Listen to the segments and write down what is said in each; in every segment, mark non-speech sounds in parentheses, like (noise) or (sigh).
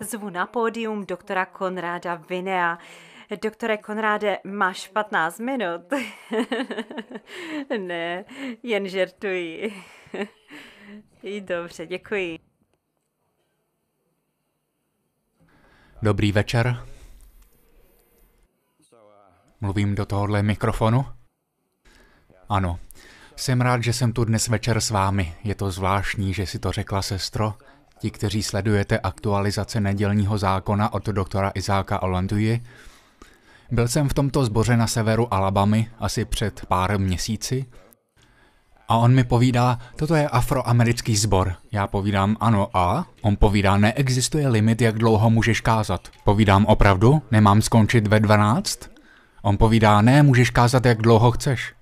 zvu na pódium doktora Konráda Vinea. Doktore Konráde, máš 15 minut. (laughs) ne, jen žertuji. (laughs) Dobře, děkuji. Dobrý večer. Mluvím do tohohle mikrofonu? Ano. Jsem rád, že jsem tu dnes večer s vámi. Je to zvláštní, že si to řekla, sestro. Ti, kteří sledujete aktualizace nedělního zákona od doktora Izáka Olanduji, byl jsem v tomto zboře na severu Alabamy asi před pár měsíci a on mi povídá, toto je afroamerický zbor. Já povídám ano a on povídá, neexistuje limit, jak dlouho můžeš kázat. Povídám opravdu, nemám skončit ve 12? On povídá, ne, můžeš kázat, jak dlouho chceš.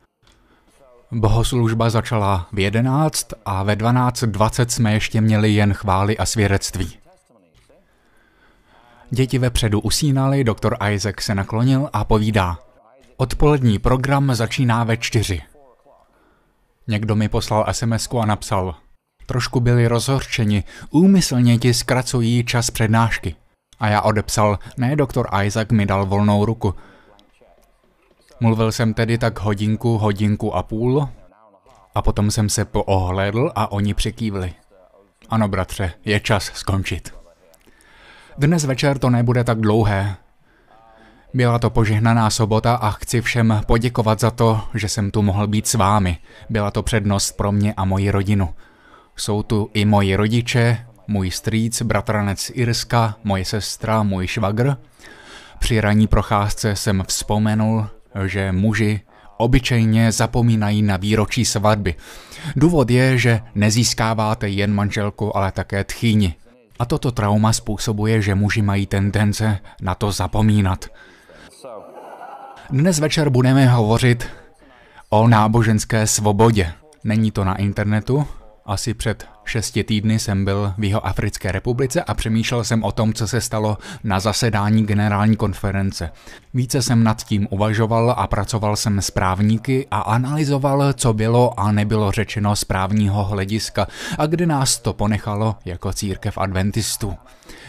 Bohoslužba začala v 11 a ve 12.20 jsme ještě měli jen chvály a svědectví. Děti vepředu usínali, doktor Isaac se naklonil a povídá. Odpolední program začíná ve čtyři. Někdo mi poslal sms a napsal. Trošku byli rozhorčeni, úmyslně ti zkracují čas přednášky. A já odepsal, ne, doktor Isaac mi dal volnou ruku, Mluvil jsem tedy tak hodinku, hodinku a půl a potom jsem se poohlédl a oni překývli. Ano, bratře, je čas skončit. Dnes večer to nebude tak dlouhé. Byla to požehnaná sobota a chci všem poděkovat za to, že jsem tu mohl být s vámi. Byla to přednost pro mě a moji rodinu. Jsou tu i moji rodiče, můj strýc, bratranec Irska, moje sestra, můj švagr. Při ranní procházce jsem vzpomenul, že muži obyčejně zapomínají na výročí svatby. Důvod je, že nezískáváte jen manželku, ale také tchýni. A toto trauma způsobuje, že muži mají tendence na to zapomínat. Dnes večer budeme hovořit o náboženské svobodě. Není to na internetu, asi před šesti týdny jsem byl v jeho Africké republice a přemýšlel jsem o tom, co se stalo na zasedání generální konference. Více jsem nad tím uvažoval a pracoval jsem s právníky a analyzoval, co bylo a nebylo řečeno z právního hlediska a kde nás to ponechalo jako církev adventistů.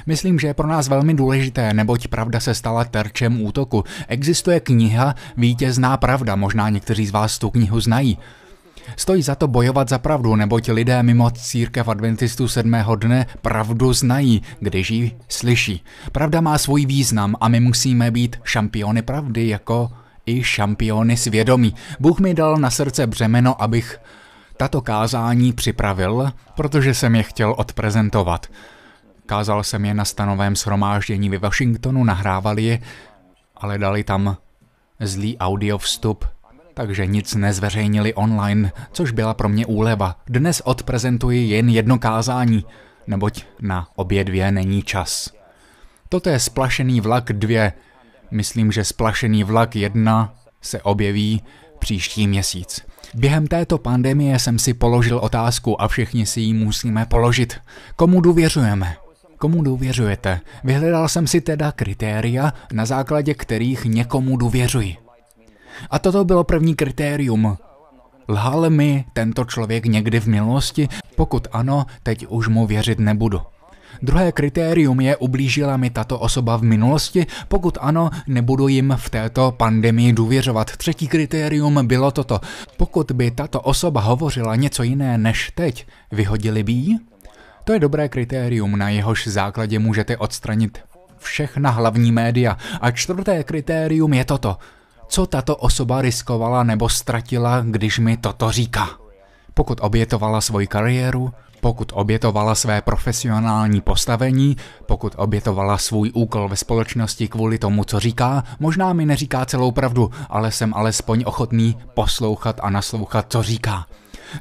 Myslím, že je pro nás velmi důležité, neboť pravda se stala terčem útoku. Existuje kniha Vítězná pravda, možná někteří z vás tu knihu znají. Stojí za to bojovat za pravdu, neboť lidé mimo církev adventistů sedmého dne pravdu znají, když ji slyší. Pravda má svůj význam a my musíme být šampiony pravdy jako i šampiony svědomí. Bůh mi dal na srdce břemeno, abych tato kázání připravil, protože jsem je chtěl odprezentovat. Kázal jsem je na stanovém shromáždění ve Washingtonu, nahrávali je, ale dali tam zlý audio vstup takže nic nezveřejnili online, což byla pro mě úleva. Dnes odprezentuji jen jedno kázání, neboť na obě dvě není čas. Toto je Splašený vlak 2. Myslím, že Splašený vlak 1 se objeví příští měsíc. Během této pandemie jsem si položil otázku a všichni si ji musíme položit. Komu důvěřujeme? Komu důvěřujete? Vyhledal jsem si teda kritéria, na základě kterých někomu důvěřuji. A toto bylo první kritérium. Lhal mi tento člověk někdy v minulosti? Pokud ano, teď už mu věřit nebudu. Druhé kritérium je, ublížila mi tato osoba v minulosti, pokud ano, nebudu jim v této pandemii důvěřovat. Třetí kritérium bylo toto, pokud by tato osoba hovořila něco jiné než teď, vyhodili by jí? To je dobré kritérium, na jehož základě můžete odstranit všechna hlavní média. A čtvrté kritérium je toto co tato osoba riskovala nebo ztratila, když mi toto říká. Pokud obětovala svoji kariéru, pokud obětovala své profesionální postavení, pokud obětovala svůj úkol ve společnosti kvůli tomu, co říká, možná mi neříká celou pravdu, ale jsem alespoň ochotný poslouchat a naslouchat, co říká.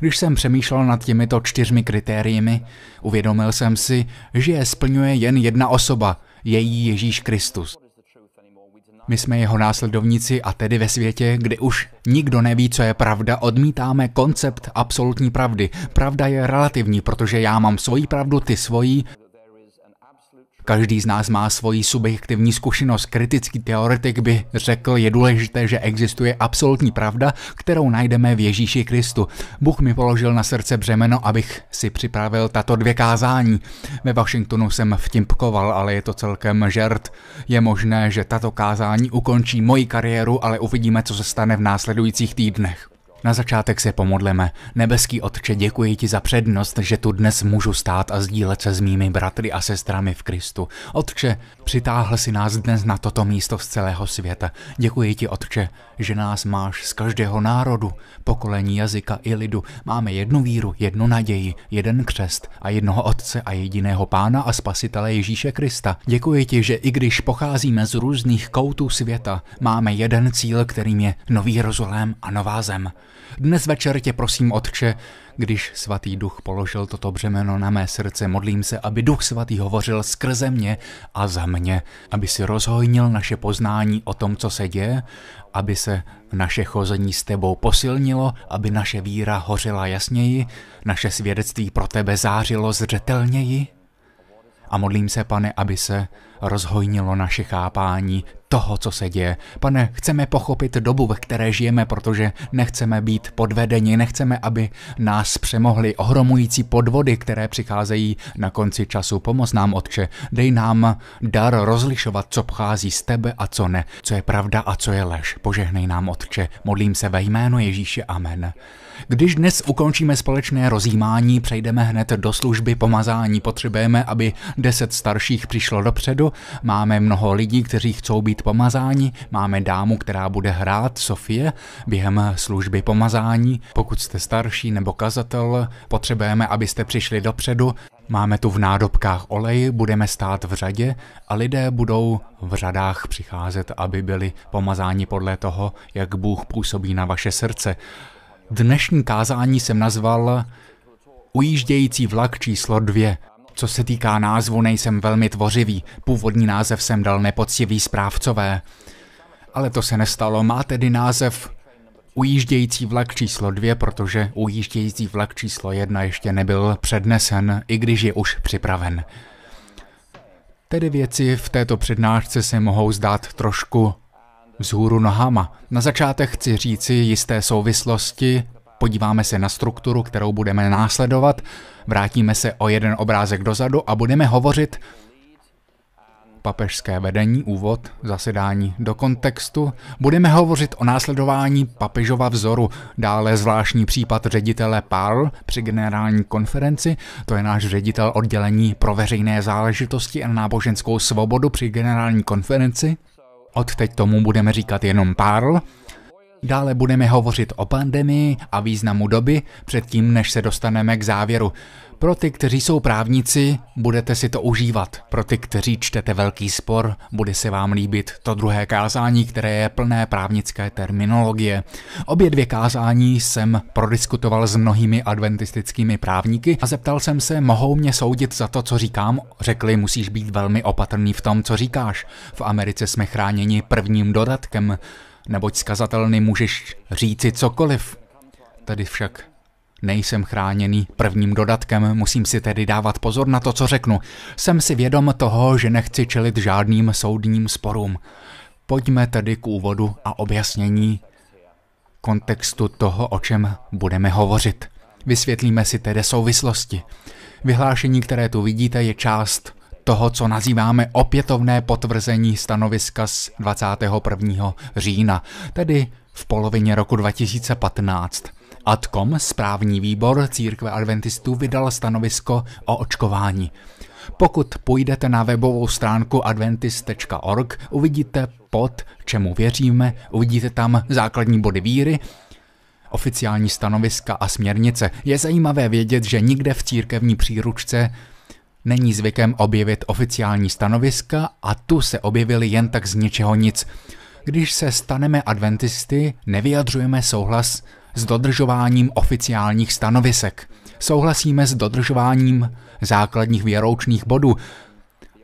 Když jsem přemýšlel nad těmito čtyřmi kritériemi, uvědomil jsem si, že je splňuje jen jedna osoba, její Ježíš Kristus. My jsme jeho následovníci a tedy ve světě, kdy už nikdo neví, co je pravda, odmítáme koncept absolutní pravdy. Pravda je relativní, protože já mám svoji pravdu, ty svoji, Každý z nás má svoji subjektivní zkušenost. Kritický teoretik by řekl, je důležité, že existuje absolutní pravda, kterou najdeme v Ježíši Kristu. Bůh mi položil na srdce břemeno, abych si připravil tato dvě kázání. Ve Washingtonu jsem vtipkoval, ale je to celkem žert. Je možné, že tato kázání ukončí moji kariéru, ale uvidíme, co se stane v následujících týdnech. Na začátek se pomodleme. Nebeský Otče, děkuji ti za přednost, že tu dnes můžu stát a sdílet se s mými bratry a sestrami v Kristu. Otče, Přitáhl si nás dnes na toto místo z celého světa. Děkuji ti, Otče, že nás máš z každého národu, pokolení jazyka i lidu. Máme jednu víru, jednu naději, jeden křest a jednoho Otce a jediného Pána a Spasitele Ježíše Krista. Děkuji ti, že i když pocházíme z různých koutů světa, máme jeden cíl, kterým je Nový Jeruzalém a Nová zem. Dnes večer tě prosím, Otče, když svatý duch položil toto břemeno na mé srdce, modlím se, aby duch svatý hovořil skrze mě a za mě, aby si rozhojnil naše poznání o tom, co se děje, aby se naše chození s tebou posilnilo, aby naše víra hořela jasněji, naše svědectví pro tebe zářilo zřetelněji. A modlím se, pane, aby se rozhojnilo naše chápání toho, co se děje. Pane, chceme pochopit dobu, ve které žijeme, protože nechceme být podvedeni, nechceme, aby nás přemohly ohromující podvody, které přicházejí na konci času. Pomoz nám, Otče, dej nám dar rozlišovat, co pochází z tebe a co ne, co je pravda a co je lež. Požehnej nám, Otče, modlím se ve jméno Ježíše, amen. Když dnes ukončíme společné rozjímání, přejdeme hned do služby pomazání. Potřebujeme, aby deset starších přišlo dopředu. Máme mnoho lidí, kteří chcou být být pomazání. Máme dámu, která bude hrát Sofie během služby pomazání. Pokud jste starší nebo kazatel, potřebujeme, abyste přišli dopředu. Máme tu v nádobkách olej, budeme stát v řadě a lidé budou v řadách přicházet, aby byli pomazáni podle toho, jak Bůh působí na vaše srdce. Dnešní kázání jsem nazval Ujíždějící vlak číslo dvě. Co se týká názvu, nejsem velmi tvořivý. Původní název jsem dal nepoctivý správcové. Ale to se nestalo. Má tedy název ujíždějící vlak číslo 2, protože ujíždějící vlak číslo 1 ještě nebyl přednesen, i když je už připraven. Tedy věci v této přednášce se mohou zdát trošku vzhůru nohama. Na začátek chci říci jisté souvislosti podíváme se na strukturu, kterou budeme následovat, vrátíme se o jeden obrázek dozadu a budeme hovořit papežské vedení, úvod, zasedání do kontextu. Budeme hovořit o následování papežova vzoru, dále zvláštní případ ředitele Pál při generální konferenci, to je náš ředitel oddělení pro veřejné záležitosti a náboženskou svobodu při generální konferenci. Od teď tomu budeme říkat jenom Pál. Dále budeme hovořit o pandemii a významu doby, předtím než se dostaneme k závěru. Pro ty, kteří jsou právníci, budete si to užívat. Pro ty, kteří čtete velký spor, bude se vám líbit to druhé kázání, které je plné právnické terminologie. Obě dvě kázání jsem prodiskutoval s mnohými adventistickými právníky a zeptal jsem se, mohou mě soudit za to, co říkám? Řekli, musíš být velmi opatrný v tom, co říkáš. V Americe jsme chráněni prvním dodatkem neboť skazatelny můžeš říci cokoliv. Tady však nejsem chráněný prvním dodatkem, musím si tedy dávat pozor na to, co řeknu. Jsem si vědom toho, že nechci čelit žádným soudním sporům. Pojďme tedy k úvodu a objasnění kontextu toho, o čem budeme hovořit. Vysvětlíme si tedy souvislosti. Vyhlášení, které tu vidíte, je část toho, co nazýváme opětovné potvrzení stanoviska z 21. října, tedy v polovině roku 2015. Adcom, správní výbor církve adventistů, vydal stanovisko o očkování. Pokud půjdete na webovou stránku adventist.org, uvidíte pod čemu věříme, uvidíte tam základní body víry, oficiální stanoviska a směrnice. Je zajímavé vědět, že nikde v církevní příručce není zvykem objevit oficiální stanoviska a tu se objevily jen tak z ničeho nic. Když se staneme adventisty, nevyjadřujeme souhlas s dodržováním oficiálních stanovisek. Souhlasíme s dodržováním základních věroučných bodů,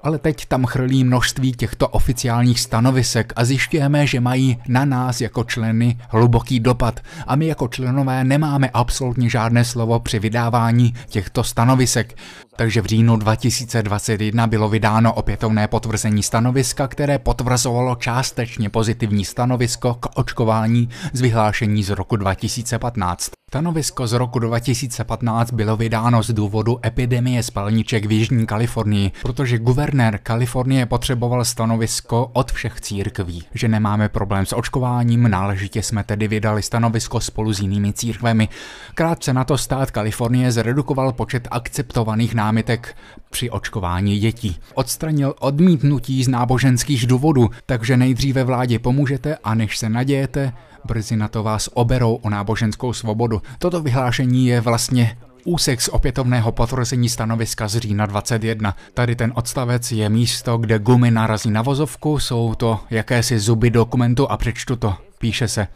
ale teď tam chrlí množství těchto oficiálních stanovisek a zjišťujeme, že mají na nás jako členy hluboký dopad a my jako členové nemáme absolutně žádné slovo při vydávání těchto stanovisek. Takže v říjnu 2021 bylo vydáno opětovné potvrzení stanoviska, které potvrzovalo částečně pozitivní stanovisko k očkování z vyhlášení z roku 2015. Stanovisko z roku 2015 bylo vydáno z důvodu epidemie spalniček v Jižní Kalifornii, protože guvernér Kalifornie potřeboval stanovisko od všech církví, že nemáme problém s očkováním, náležitě jsme tedy vydali stanovisko spolu s jinými církvemi. Krátce na to stát Kalifornie zredukoval počet akceptovaných námitek při očkování dětí. Odstranil odmítnutí z náboženských důvodů, takže nejdříve vládě pomůžete a než se nadějete, brzy na to vás oberou o náboženskou svobodu. Toto vyhlášení je vlastně úsek z opětovného potvrzení stanoviska z října 21. Tady ten odstavec je místo, kde gumy narazí na vozovku, jsou to jakési zuby dokumentu a přečtu to. Píše se,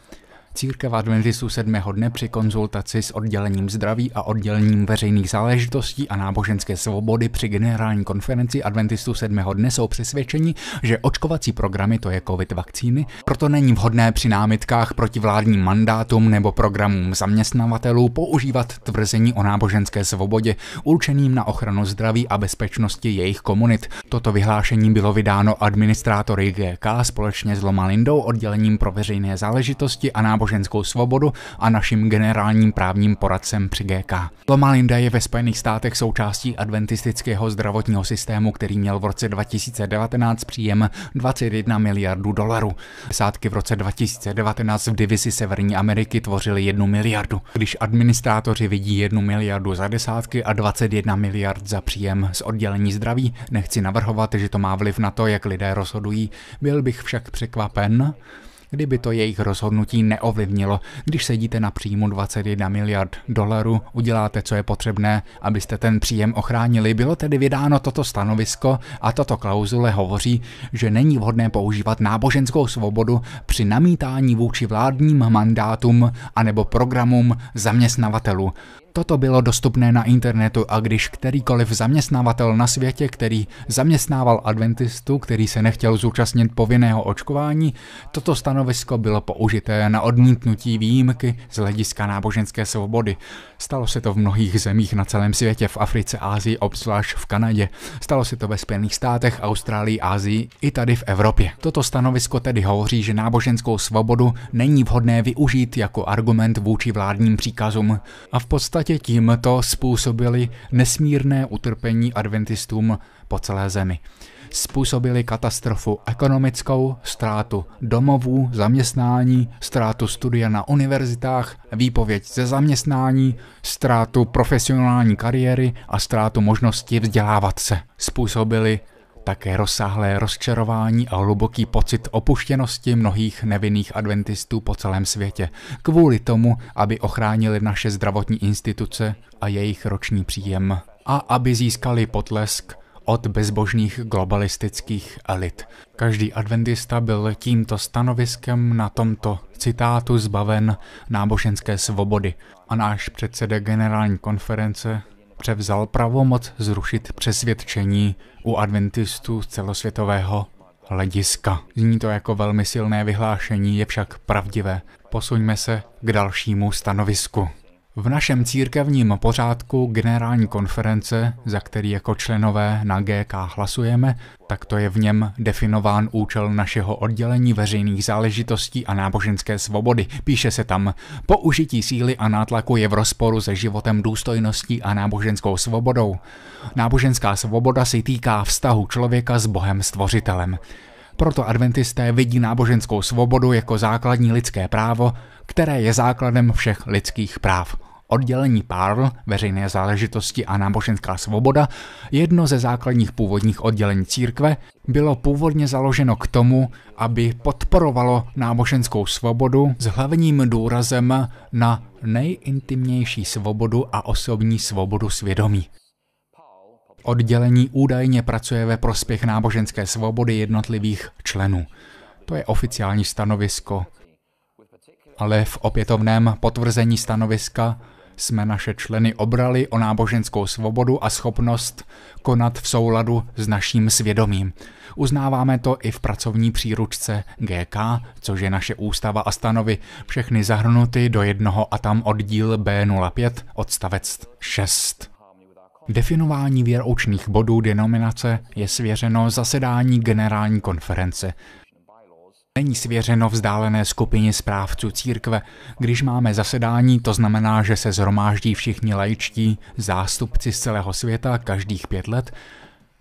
Církev Adventistů 7. dne při konzultaci s oddělením zdraví a oddělením veřejných záležitostí a náboženské svobody při generální konferenci Adventistů 7. dne jsou přesvědčeni, že očkovací programy to je covid vakcíny, proto není vhodné při námitkách proti vládním mandátům nebo programům zaměstnavatelů používat tvrzení o náboženské svobodě určeným na ochranu zdraví a bezpečnosti jejich komunit. Toto vyhlášení bylo vydáno administrátory GK společně s Lindou oddělením pro veřejné záležitosti a náboženské náboženskou svobodu a naším generálním právním poradcem při GK. Loma Linda je ve Spojených státech součástí adventistického zdravotního systému, který měl v roce 2019 příjem 21 miliardů dolarů. Desátky v roce 2019 v divizi Severní Ameriky tvořily 1 miliardu. Když administrátoři vidí 1 miliardu za desátky a 21 miliard za příjem z oddělení zdraví, nechci navrhovat, že to má vliv na to, jak lidé rozhodují, byl bych však překvapen, kdyby to jejich rozhodnutí neovlivnilo. Když sedíte na příjmu 21 miliard dolarů, uděláte, co je potřebné, abyste ten příjem ochránili. Bylo tedy vydáno toto stanovisko a toto klauzule hovoří, že není vhodné používat náboženskou svobodu při namítání vůči vládním mandátům anebo programům zaměstnavatelů. Toto bylo dostupné na internetu a když kterýkoliv zaměstnávatel na světě, který zaměstnával adventistu, který se nechtěl zúčastnit povinného očkování, toto stanovisko bylo použité na odmítnutí výjimky z hlediska náboženské svobody. Stalo se to v mnohých zemích na celém světě, v Africe, Ázii, obzvlášť v Kanadě. Stalo se to ve Spojených státech, Austrálii, Ázii i tady v Evropě. Toto stanovisko tedy hovoří, že náboženskou svobodu není vhodné využít jako argument vůči vládním příkazům. A v podstatě podstatě tímto způsobili nesmírné utrpení adventistům po celé zemi. Způsobili katastrofu ekonomickou, ztrátu domovů, zaměstnání, ztrátu studia na univerzitách, výpověď ze zaměstnání, ztrátu profesionální kariéry a ztrátu možnosti vzdělávat se. Způsobili také rozsáhlé rozčarování a hluboký pocit opuštěnosti mnohých nevinných adventistů po celém světě, kvůli tomu, aby ochránili naše zdravotní instituce a jejich roční příjem a aby získali potlesk od bezbožných globalistických elit. Každý adventista byl tímto stanoviskem na tomto citátu zbaven náboženské svobody a náš předseda generální konference převzal pravomoc zrušit přesvědčení u adventistů z celosvětového hlediska. Zní to jako velmi silné vyhlášení, je však pravdivé. Posuňme se k dalšímu stanovisku. V našem církevním pořádku generální konference, za který jako členové na GK hlasujeme, tak to je v něm definován účel našeho oddělení veřejných záležitostí a náboženské svobody. Píše se tam, použití síly a nátlaku je v rozporu se životem důstojností a náboženskou svobodou. Náboženská svoboda si týká vztahu člověka s Bohem Stvořitelem. Proto adventisté vidí náboženskou svobodu jako základní lidské právo, které je základem všech lidských práv. Oddělení PARL, veřejné záležitosti a náboženská svoboda, jedno ze základních původních oddělení církve, bylo původně založeno k tomu, aby podporovalo náboženskou svobodu s hlavním důrazem na nejintimnější svobodu a osobní svobodu svědomí. Oddělení údajně pracuje ve prospěch náboženské svobody jednotlivých členů. To je oficiální stanovisko ale v opětovném potvrzení stanoviska jsme naše členy obrali o náboženskou svobodu a schopnost konat v souladu s naším svědomím. Uznáváme to i v pracovní příručce GK, což je naše ústava a stanovy, všechny zahrnuty do jednoho a tam oddíl B05 odstavec 6. Definování věroučných bodů denominace je svěřeno zasedání generální konference není svěřeno vzdálené skupině správců církve. Když máme zasedání, to znamená, že se zhromáždí všichni laičtí zástupci z celého světa každých pět let,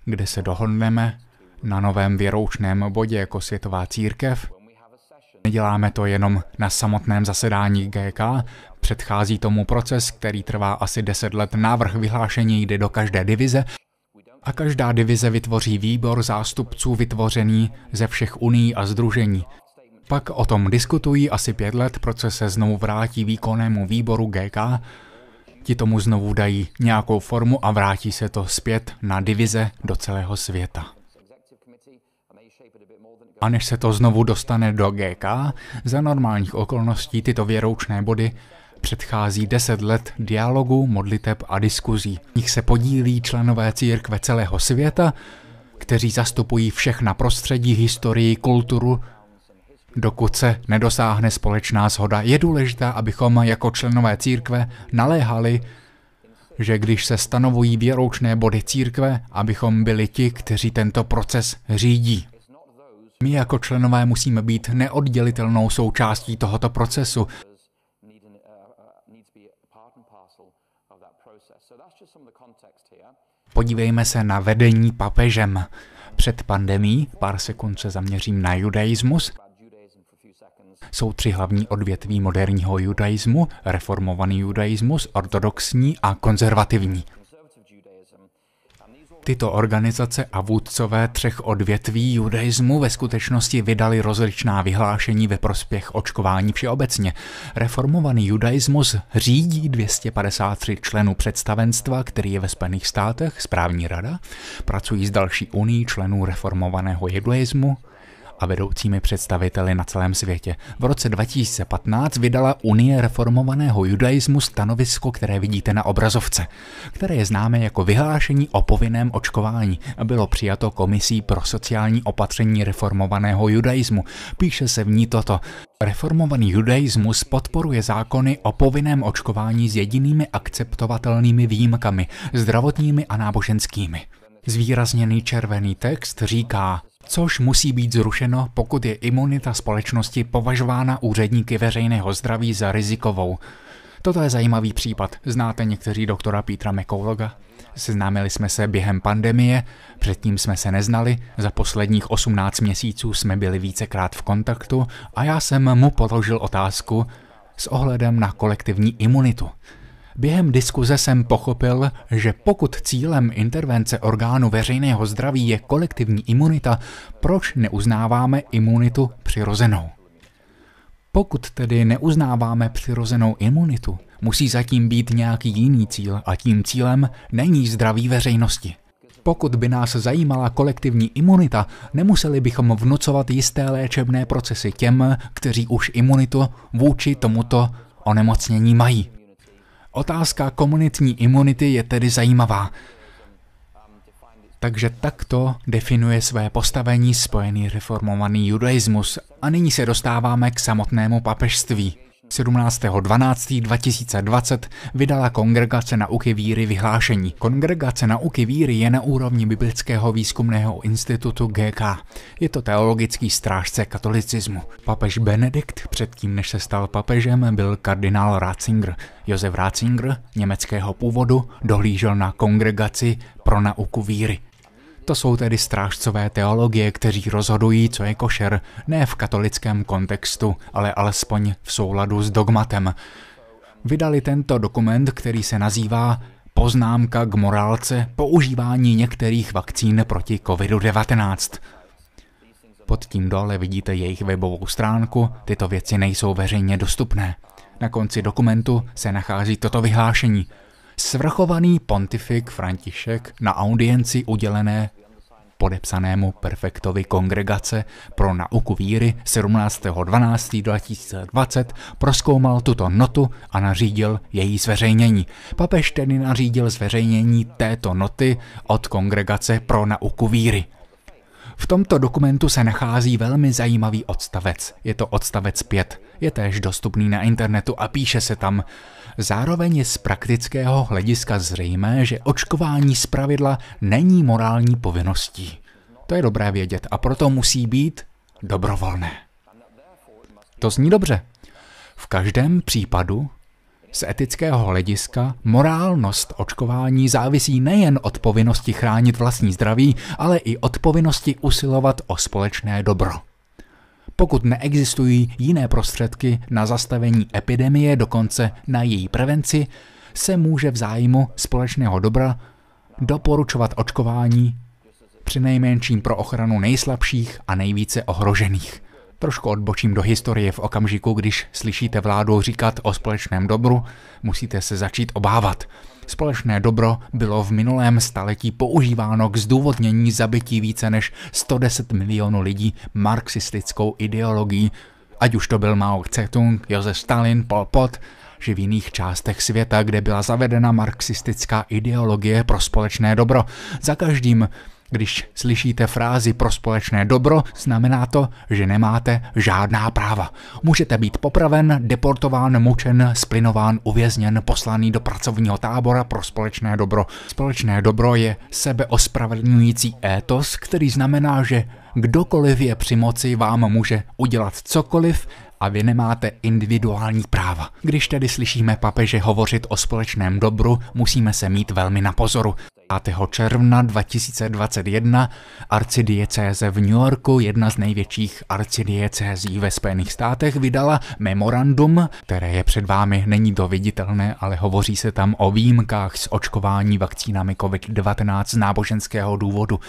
kde se dohodneme na novém věroučném bodě jako světová církev. Neděláme to jenom na samotném zasedání GK, předchází tomu proces, který trvá asi 10 let. Návrh vyhlášení jde do každé divize a každá divize vytvoří výbor zástupců vytvořený ze všech uní a združení. Pak o tom diskutují asi pět let, proces se znovu vrátí výkonnému výboru GK, ti tomu znovu dají nějakou formu a vrátí se to zpět na divize do celého světa. A než se to znovu dostane do GK, za normálních okolností tyto věroučné body předchází deset let dialogu, modliteb a diskuzí. V nich se podílí členové církve celého světa, kteří zastupují všech na prostředí, historii, kulturu, dokud se nedosáhne společná shoda. Je důležité, abychom jako členové církve naléhali, že když se stanovují věroučné body církve, abychom byli ti, kteří tento proces řídí. My jako členové musíme být neoddělitelnou součástí tohoto procesu. Podívejme se na vedení papežem. Před pandemí, pár sekund se zaměřím na judaismus, jsou tři hlavní odvětví moderního judaismu, reformovaný judaismus, ortodoxní a konzervativní. Tyto organizace a vůdcové třech odvětví judaismu ve skutečnosti vydali rozličná vyhlášení ve prospěch očkování všeobecně. Reformovaný judaismus řídí 253 členů představenstva, který je ve Spojených státech, správní rada, pracují s další unii členů reformovaného judaismu, a vedoucími představiteli na celém světě. V roce 2015 vydala Unie reformovaného judaismu stanovisko, které vidíte na obrazovce, které je známé jako vyhlášení o povinném očkování a bylo přijato Komisí pro sociální opatření reformovaného judaismu. Píše se v ní toto. Reformovaný judaismus podporuje zákony o povinném očkování s jedinými akceptovatelnými výjimkami, zdravotními a náboženskými. Zvýrazněný červený text říká, což musí být zrušeno, pokud je imunita společnosti považována úředníky veřejného zdraví za rizikovou. Toto je zajímavý případ. Znáte někteří doktora Petra Mekologa? Seznámili jsme se během pandemie, předtím jsme se neznali, za posledních 18 měsíců jsme byli vícekrát v kontaktu a já jsem mu položil otázku s ohledem na kolektivní imunitu. Během diskuze jsem pochopil, že pokud cílem intervence orgánu veřejného zdraví je kolektivní imunita, proč neuznáváme imunitu přirozenou? Pokud tedy neuznáváme přirozenou imunitu, musí zatím být nějaký jiný cíl a tím cílem není zdraví veřejnosti. Pokud by nás zajímala kolektivní imunita, nemuseli bychom vnucovat jisté léčebné procesy těm, kteří už imunitu vůči tomuto onemocnění mají. Otázka komunitní imunity je tedy zajímavá. Takže takto definuje své postavení spojený reformovaný judaismus. A nyní se dostáváme k samotnému papežství. 17.12.2020 vydala Kongregace nauky víry vyhlášení. Kongregace nauky víry je na úrovni Biblického výzkumného institutu GK. Je to teologický strážce katolicismu. Papež Benedikt, předtím než se stal papežem, byl kardinál Ratzinger. Josef Ratzinger, německého původu, dohlížel na kongregaci pro nauku víry. To jsou tedy strážcové teologie, kteří rozhodují, co je košer, ne v katolickém kontextu, ale alespoň v souladu s dogmatem. Vydali tento dokument, který se nazývá Poznámka k morálce používání některých vakcín proti COVID-19. Pod tím dole vidíte jejich webovou stránku, tyto věci nejsou veřejně dostupné. Na konci dokumentu se nachází toto vyhlášení – svrchovaný pontifik František na audienci udělené podepsanému prefektovi kongregace pro nauku víry 17.12.2020 proskoumal tuto notu a nařídil její zveřejnění. Papež tedy nařídil zveřejnění této noty od kongregace pro nauku víry. V tomto dokumentu se nachází velmi zajímavý odstavec. Je to odstavec 5 je též dostupný na internetu a píše se tam. Zároveň je z praktického hlediska zřejmé, že očkování pravidla není morální povinností. To je dobré vědět a proto musí být dobrovolné. To zní dobře. V každém případu z etického hlediska morálnost očkování závisí nejen od povinnosti chránit vlastní zdraví, ale i od povinnosti usilovat o společné dobro pokud neexistují jiné prostředky na zastavení epidemie, dokonce na její prevenci, se může v zájmu společného dobra doporučovat očkování přinejmenším pro ochranu nejslabších a nejvíce ohrožených. Trošku odbočím do historie v okamžiku, když slyšíte vládu říkat o společném dobru, musíte se začít obávat. Společné dobro bylo v minulém staletí používáno k zdůvodnění zabití více než 110 milionů lidí marxistickou ideologií, ať už to byl Mao Tse-tung, Josef Stalin, Pol Pot, že v jiných částech světa, kde byla zavedena marxistická ideologie pro společné dobro, za každým když slyšíte frázi pro společné dobro, znamená to, že nemáte žádná práva. Můžete být popraven, deportován, mučen, splinován, uvězněn, poslaný do pracovního tábora pro společné dobro. Společné dobro je sebeospravedlňující étos, který znamená, že kdokoliv je při moci, vám může udělat cokoliv, a vy nemáte individuální práva. Když tedy slyšíme papeže hovořit o společném dobru, musíme se mít velmi na pozoru. 5. června 2021 arcidiecéze v New Yorku, jedna z největších arcidiecézí ve Spojených státech, vydala memorandum, které je před vámi, není to viditelné, ale hovoří se tam o výjimkách z očkování vakcínami COVID-19 z náboženského důvodu.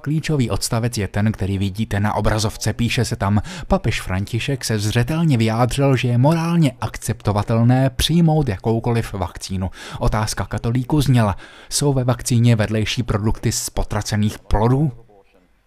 Klíčový odstavec je ten, který vidíte na obrazovce, píše se tam, papež František se zřetelně vyjádřil, že je morálně akceptovatelné přijmout jakoukoliv vakcínu. Otázka katolíku zněla, jsou ve vakcíně Číně vedlejší produkty z potracených plodů?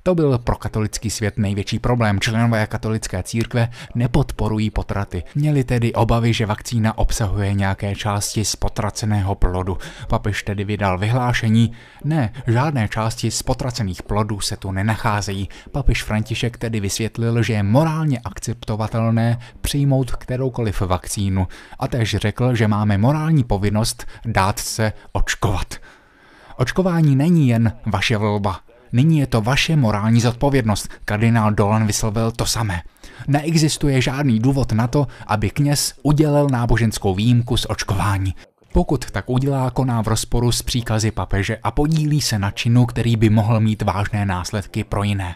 To byl pro katolický svět největší problém. Členové katolické církve nepodporují potraty. Měli tedy obavy, že vakcína obsahuje nějaké části z potraceného plodu. Papež tedy vydal vyhlášení, ne, žádné části z potracených plodů se tu nenacházejí. Papež František tedy vysvětlil, že je morálně akceptovatelné přijmout kteroukoliv vakcínu a též řekl, že máme morální povinnost dát se očkovat. Očkování není jen vaše volba. Nyní je to vaše morální zodpovědnost. Kardinál Dolan vyslovil to samé. Neexistuje žádný důvod na to, aby kněz udělal náboženskou výjimku z očkování. Pokud tak udělá, koná v rozporu s příkazy papeže a podílí se na činu, který by mohl mít vážné následky pro jiné.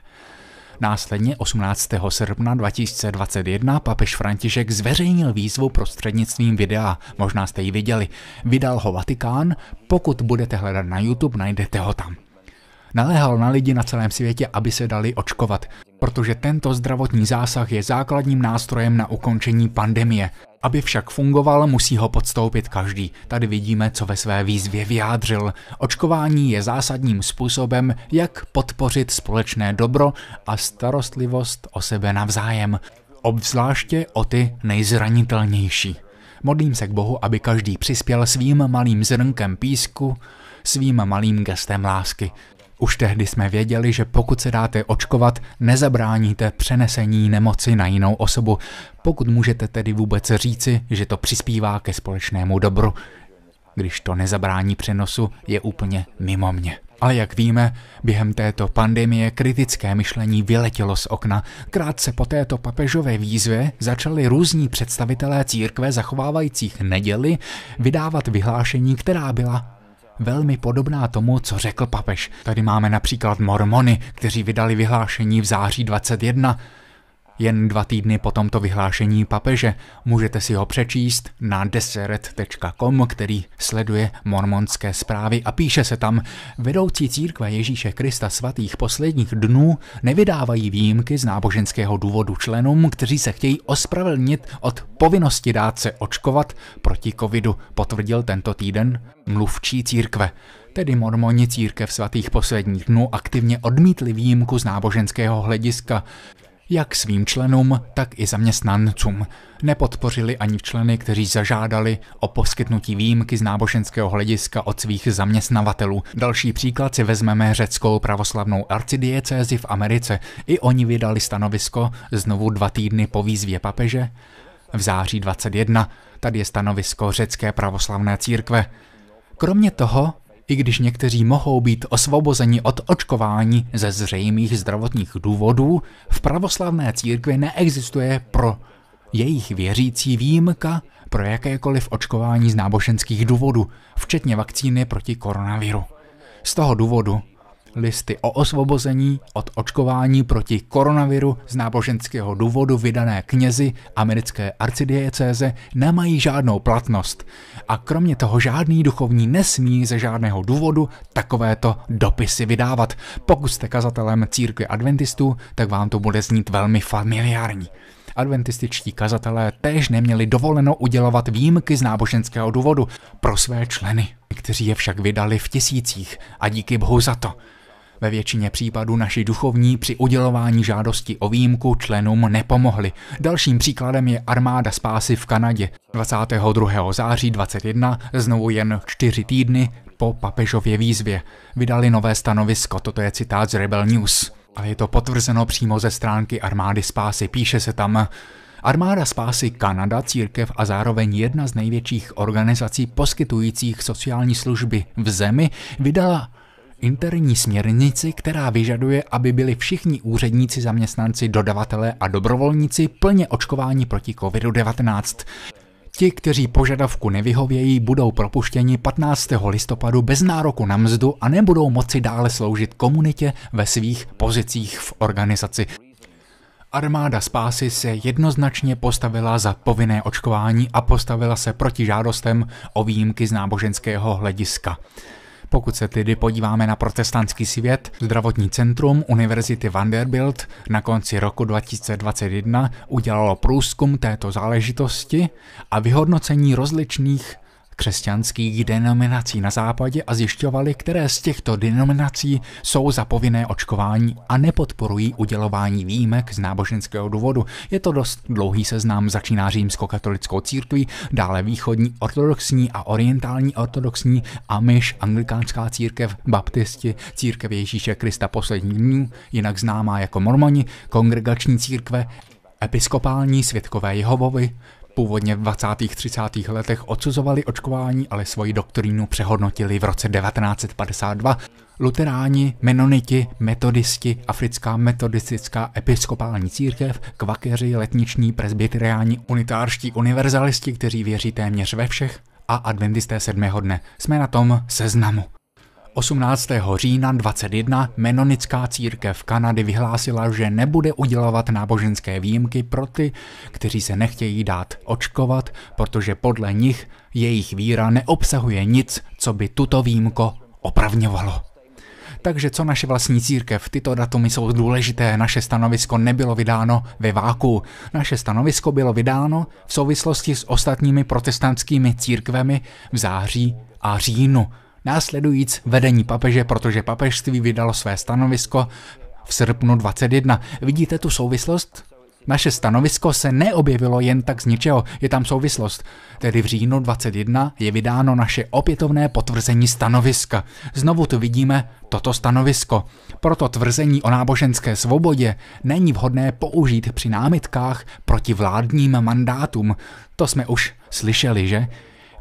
Následně 18. srpna 2021 papež František zveřejnil výzvu prostřednictvím videa, možná jste ji viděli. Vydal ho Vatikán, pokud budete hledat na YouTube, najdete ho tam. Naléhal na lidi na celém světě, aby se dali očkovat, protože tento zdravotní zásah je základním nástrojem na ukončení pandemie. Aby však fungoval, musí ho podstoupit každý. Tady vidíme, co ve své výzvě vyjádřil. Očkování je zásadním způsobem, jak podpořit společné dobro a starostlivost o sebe navzájem, obzvláště o ty nejzranitelnější. Modlím se k Bohu, aby každý přispěl svým malým zrnkem písku, svým malým gestem lásky. Už tehdy jsme věděli, že pokud se dáte očkovat, nezabráníte přenesení nemoci na jinou osobu, pokud můžete tedy vůbec říci, že to přispívá ke společnému dobru. Když to nezabrání přenosu, je úplně mimo mě. Ale jak víme, během této pandemie kritické myšlení vyletělo z okna. Krátce po této papežové výzvě začali různí představitelé církve zachovávajících neděli vydávat vyhlášení, která byla velmi podobná tomu, co řekl papež. Tady máme například mormony, kteří vydali vyhlášení v září 21, jen dva týdny po tomto vyhlášení papeže můžete si ho přečíst na deseret.com, který sleduje mormonské zprávy a píše se tam Vedoucí církve Ježíše Krista svatých posledních dnů nevydávají výjimky z náboženského důvodu členům, kteří se chtějí ospravedlnit od povinnosti dát se očkovat proti covidu, potvrdil tento týden mluvčí církve tedy mormoni církev svatých posledních dnů aktivně odmítli výjimku z náboženského hlediska jak svým členům, tak i zaměstnancům. Nepodpořili ani členy, kteří zažádali o poskytnutí výjimky z náboženského hlediska od svých zaměstnavatelů. Další příklad si vezmeme řeckou pravoslavnou arcidiecézi v Americe. I oni vydali stanovisko znovu dva týdny po výzvě papeže. V září 21 tady je stanovisko řecké pravoslavné církve. Kromě toho i když někteří mohou být osvobozeni od očkování ze zřejmých zdravotních důvodů, v pravoslavné církvi neexistuje pro jejich věřící výjimka pro jakékoliv očkování z náboženských důvodů, včetně vakcíny proti koronaviru. Z toho důvodu listy o osvobození od očkování proti koronaviru z náboženského důvodu vydané knězi americké arcidiecéze nemají žádnou platnost a kromě toho žádný duchovní nesmí ze žádného důvodu takovéto dopisy vydávat. Pokud jste kazatelem církve adventistů, tak vám to bude znít velmi familiární adventističtí kazatelé též neměli dovoleno udělovat výjimky z náboženského důvodu pro své členy, kteří je však vydali v tisících a díky bohu za to. Ve většině případů naši duchovní při udělování žádosti o výjimku členům nepomohli. Dalším příkladem je armáda spásy v Kanadě. 22. září 21, znovu jen čtyři týdny po papežově výzvě, vydali nové stanovisko, toto je citát z Rebel News. A je to potvrzeno přímo ze stránky armády spásy, píše se tam... Armáda spásy Kanada, církev a zároveň jedna z největších organizací poskytujících sociální služby v zemi vydala interní směrnici, která vyžaduje, aby byli všichni úředníci, zaměstnanci, dodavatelé a dobrovolníci plně očkováni proti COVID-19. Ti, kteří požadavku nevyhovějí, budou propuštěni 15. listopadu bez nároku na mzdu a nebudou moci dále sloužit komunitě ve svých pozicích v organizaci. Armáda spásy se jednoznačně postavila za povinné očkování a postavila se proti žádostem o výjimky z náboženského hlediska. Pokud se tedy podíváme na protestantský svět, zdravotní centrum Univerzity Vanderbilt na konci roku 2021 udělalo průzkum této záležitosti a vyhodnocení rozličných křesťanských denominací na západě a zjišťovali, které z těchto denominací jsou za povinné očkování a nepodporují udělování výjimek z náboženského důvodu. Je to dost dlouhý seznam, začíná římskokatolickou církví, dále východní ortodoxní a orientální ortodoxní, amiš, anglikánská církev, baptisti, církev Ježíše Krista poslední dnů, jinak známá jako mormoni, kongregační církve, episkopální světkové Jehovovy, Původně v 20. 30. letech odsuzovali očkování, ale svoji doktrínu přehodnotili v roce 1952. Luteráni, menoniti, metodisti, africká metodistická episkopální církev, kvakeři, letniční presbyteriáni, unitářští univerzalisti, kteří věří téměř ve všech, a adventisté sedmého dne. Jsme na tom seznamu. 18. října 21 Menonická církev Kanady vyhlásila, že nebude udělovat náboženské výjimky pro ty, kteří se nechtějí dát očkovat, protože podle nich jejich víra neobsahuje nic, co by tuto výjimko opravňovalo. Takže co naše vlastní církev, tyto datumy jsou důležité, naše stanovisko nebylo vydáno ve váku. Naše stanovisko bylo vydáno v souvislosti s ostatními protestantskými církvemi v září a říjnu následujíc vedení papeže, protože papežství vydalo své stanovisko v srpnu 21. Vidíte tu souvislost? Naše stanovisko se neobjevilo jen tak z ničeho, je tam souvislost. Tedy v říjnu 21 je vydáno naše opětovné potvrzení stanoviska. Znovu tu vidíme toto stanovisko. Proto tvrzení o náboženské svobodě není vhodné použít při námitkách proti vládním mandátům. To jsme už slyšeli, že?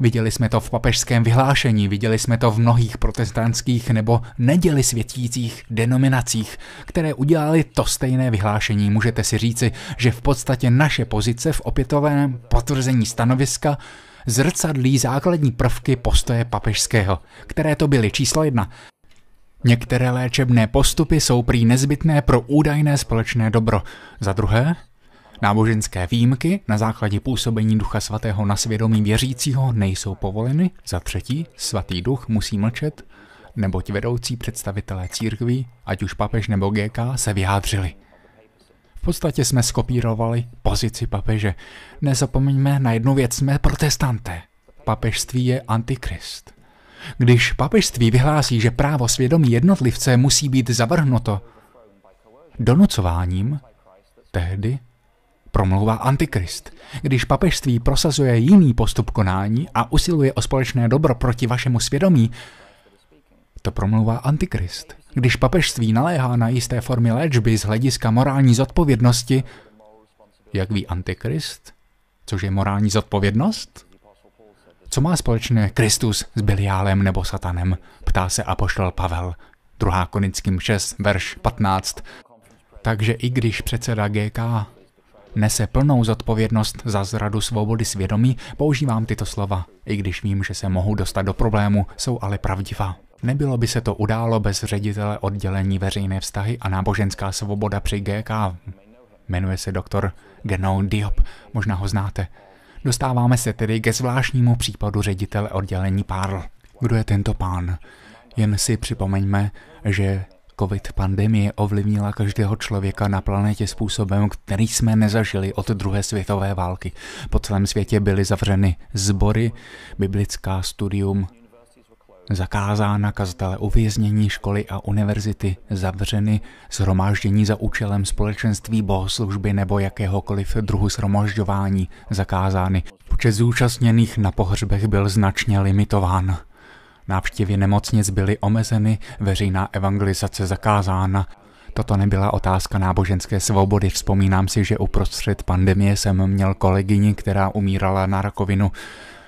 Viděli jsme to v papežském vyhlášení, viděli jsme to v mnohých protestantských nebo neděli světících denominacích, které udělali to stejné vyhlášení. Můžete si říci, že v podstatě naše pozice v opětovém potvrzení stanoviska zrcadlí základní prvky postoje papežského, které to byly číslo jedna. Některé léčebné postupy jsou prý nezbytné pro údajné společné dobro. Za druhé, Náboženské výjimky na základě působení Ducha Svatého na svědomí věřícího nejsou povoleny. Za třetí, Svatý Duch musí mlčet, neboť vedoucí představitelé církví, ať už papež nebo GK, se vyjádřili. V podstatě jsme skopírovali pozici papeže. Nezapomeňme na jednu věc, jsme protestanté. Papežství je antikrist. Když papežství vyhlásí, že právo svědomí jednotlivce musí být zavrhnuto donucováním, tehdy promlouvá Antikrist. Když papežství prosazuje jiný postup konání a usiluje o společné dobro proti vašemu svědomí, to promlouvá Antikrist. Když papežství naléhá na jisté formy léčby z hlediska morální zodpovědnosti, jak ví Antikrist, což je morální zodpovědnost? Co má společné Kristus s Biliálem nebo Satanem? Ptá se apoštol Pavel. 2. Konickým 6, verš 15. Takže i když předseda GK nese plnou zodpovědnost za zradu svobody svědomí, používám tyto slova. I když vím, že se mohu dostat do problému, jsou ale pravdivá. Nebylo by se to událo bez ředitele oddělení veřejné vztahy a náboženská svoboda při GK. Jmenuje se doktor Genou Diop, možná ho znáte. Dostáváme se tedy ke zvláštnímu případu ředitele oddělení Párl. Kdo je tento pán? Jen si připomeňme, že COVID pandemie ovlivnila každého člověka na planetě způsobem, který jsme nezažili od druhé světové války. Po celém světě byly zavřeny sbory, biblická studium zakázána, kazatele uvěznění, školy a univerzity zavřeny, zhromáždění za účelem společenství, bohoslužby nebo jakéhokoliv druhu zhromažďování zakázány. Počet zúčastněných na pohřbech byl značně limitován. Návštěvy nemocnic byly omezeny, veřejná evangelizace zakázána. Toto nebyla otázka náboženské svobody. Vzpomínám si, že uprostřed pandemie jsem měl kolegyni, která umírala na rakovinu.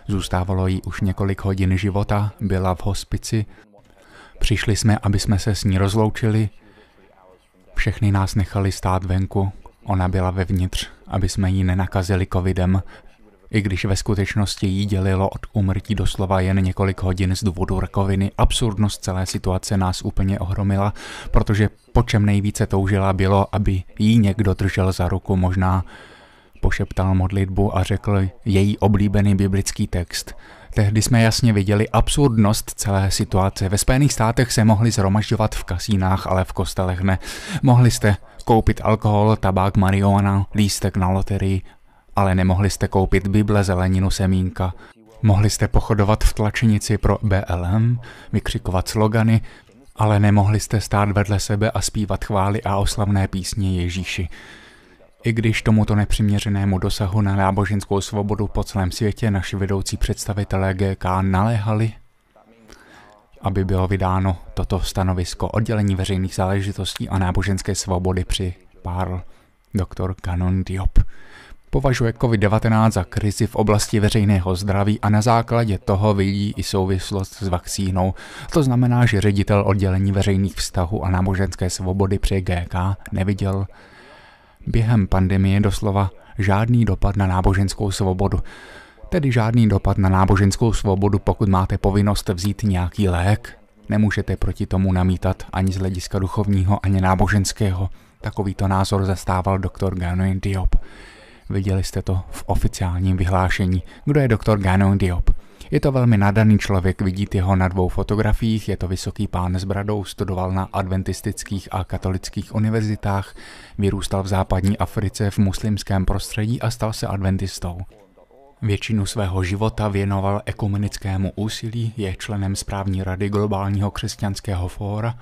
Zůstávalo jí už několik hodin života, byla v hospici. Přišli jsme, aby jsme se s ní rozloučili. Všechny nás nechali stát venku. Ona byla vevnitř, aby jsme ji nenakazili covidem. I když ve skutečnosti jí dělilo od úmrtí doslova jen několik hodin z důvodu rakoviny, absurdnost celé situace nás úplně ohromila, protože po čem nejvíce toužila bylo, aby jí někdo držel za ruku, možná pošeptal modlitbu a řekl její oblíbený biblický text. Tehdy jsme jasně viděli absurdnost celé situace. Ve Spojených státech se mohli zhromažďovat v kasínách, ale v kostelech ne. Mohli jste koupit alkohol, tabák, marihuana, lístek na loterii ale nemohli jste koupit Bible zeleninu semínka. Mohli jste pochodovat v tlačenici pro BLM, vykřikovat slogany, ale nemohli jste stát vedle sebe a zpívat chvály a oslavné písně Ježíši. I když tomuto nepřiměřenému dosahu na náboženskou svobodu po celém světě naši vedoucí představitelé GK naléhali, aby bylo vydáno toto stanovisko oddělení veřejných záležitostí a náboženské svobody při pár doktor Kanon Diop. Považuje COVID-19 za krizi v oblasti veřejného zdraví a na základě toho vidí i souvislost s vakcínou. To znamená, že ředitel oddělení veřejných vztahů a náboženské svobody při GK neviděl během pandemie doslova žádný dopad na náboženskou svobodu. Tedy žádný dopad na náboženskou svobodu, pokud máte povinnost vzít nějaký lék. Nemůžete proti tomu namítat ani z hlediska duchovního, ani náboženského. Takovýto názor zastával doktor Ganoin Diop. Viděli jste to v oficiálním vyhlášení, kdo je doktor Ganon Diop. Je to velmi nadaný člověk, vidíte jeho na dvou fotografiích, je to vysoký pán s bradou, studoval na adventistických a katolických univerzitách, vyrůstal v západní Africe v muslimském prostředí a stal se adventistou. Většinu svého života věnoval ekumenickému úsilí, je členem správní rady Globálního křesťanského fóra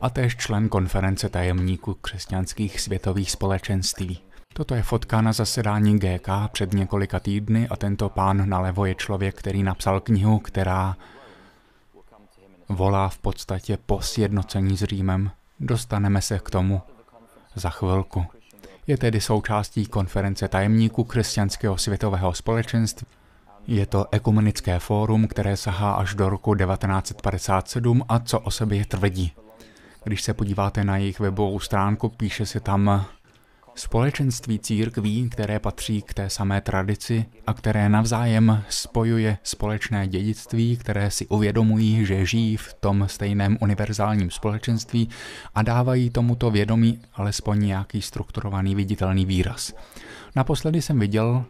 a též člen konference tajemníků křesťanských světových společenství. Toto je fotka na zasedání GK před několika týdny a tento pán nalevo je člověk, který napsal knihu, která volá v podstatě po sjednocení s Římem. Dostaneme se k tomu za chvilku. Je tedy součástí konference tajemníků křesťanského světového společenství. Je to ekumenické fórum, které sahá až do roku 1957 a co o sobě tvrdí. Když se podíváte na jejich webovou stránku, píše se tam Společenství církví, které patří k té samé tradici a které navzájem spojuje společné dědictví, které si uvědomují, že žijí v tom stejném univerzálním společenství a dávají tomuto vědomí alespoň nějaký strukturovaný viditelný výraz. Naposledy jsem viděl,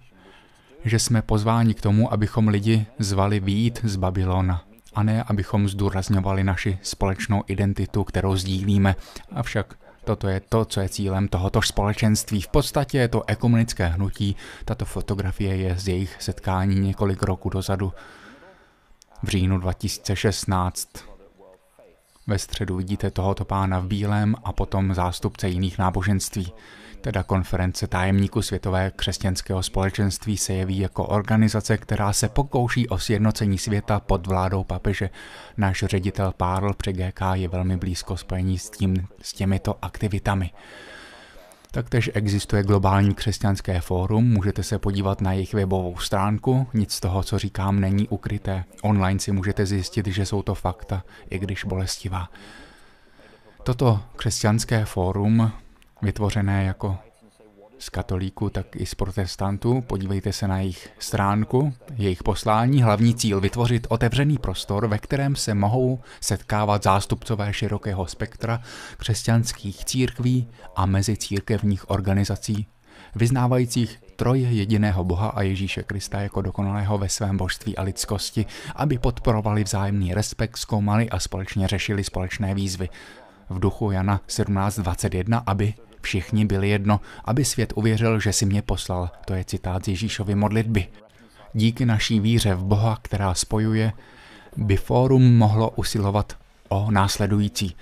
že jsme pozváni k tomu, abychom lidi zvali výjít z Babylona a ne abychom zdůrazňovali naši společnou identitu, kterou sdílíme, avšak Toto je to, co je cílem tohoto společenství. V podstatě je to ekumenické hnutí. Tato fotografie je z jejich setkání několik roků dozadu v říjnu 2016. Ve středu vidíte tohoto pána v bílém a potom zástupce jiných náboženství teda konference tajemníku Světové křesťanského společenství se jeví jako organizace, která se pokouší o sjednocení světa pod vládou papeže. Náš ředitel Párl při GK je velmi blízko spojený s, tím, s těmito aktivitami. Taktež existuje globální křesťanské fórum, můžete se podívat na jejich webovou stránku, nic z toho, co říkám, není ukryté. Online si můžete zjistit, že jsou to fakta, i když bolestivá. Toto křesťanské fórum vytvořené jako z katolíků, tak i z protestantů. Podívejte se na jejich stránku, jejich poslání. Hlavní cíl vytvořit otevřený prostor, ve kterém se mohou setkávat zástupcové širokého spektra křesťanských církví a mezi církevních organizací, vyznávajících troje jediného Boha a Ježíše Krista jako dokonalého ve svém božství a lidskosti, aby podporovali vzájemný respekt, zkoumali a společně řešili společné výzvy. V duchu Jana 17.21, aby Všichni byli jedno, aby svět uvěřil, že si mě poslal. To je citát z Ježíšovy modlitby. Díky naší víře v Boha, která spojuje, by fórum mohlo usilovat o následující.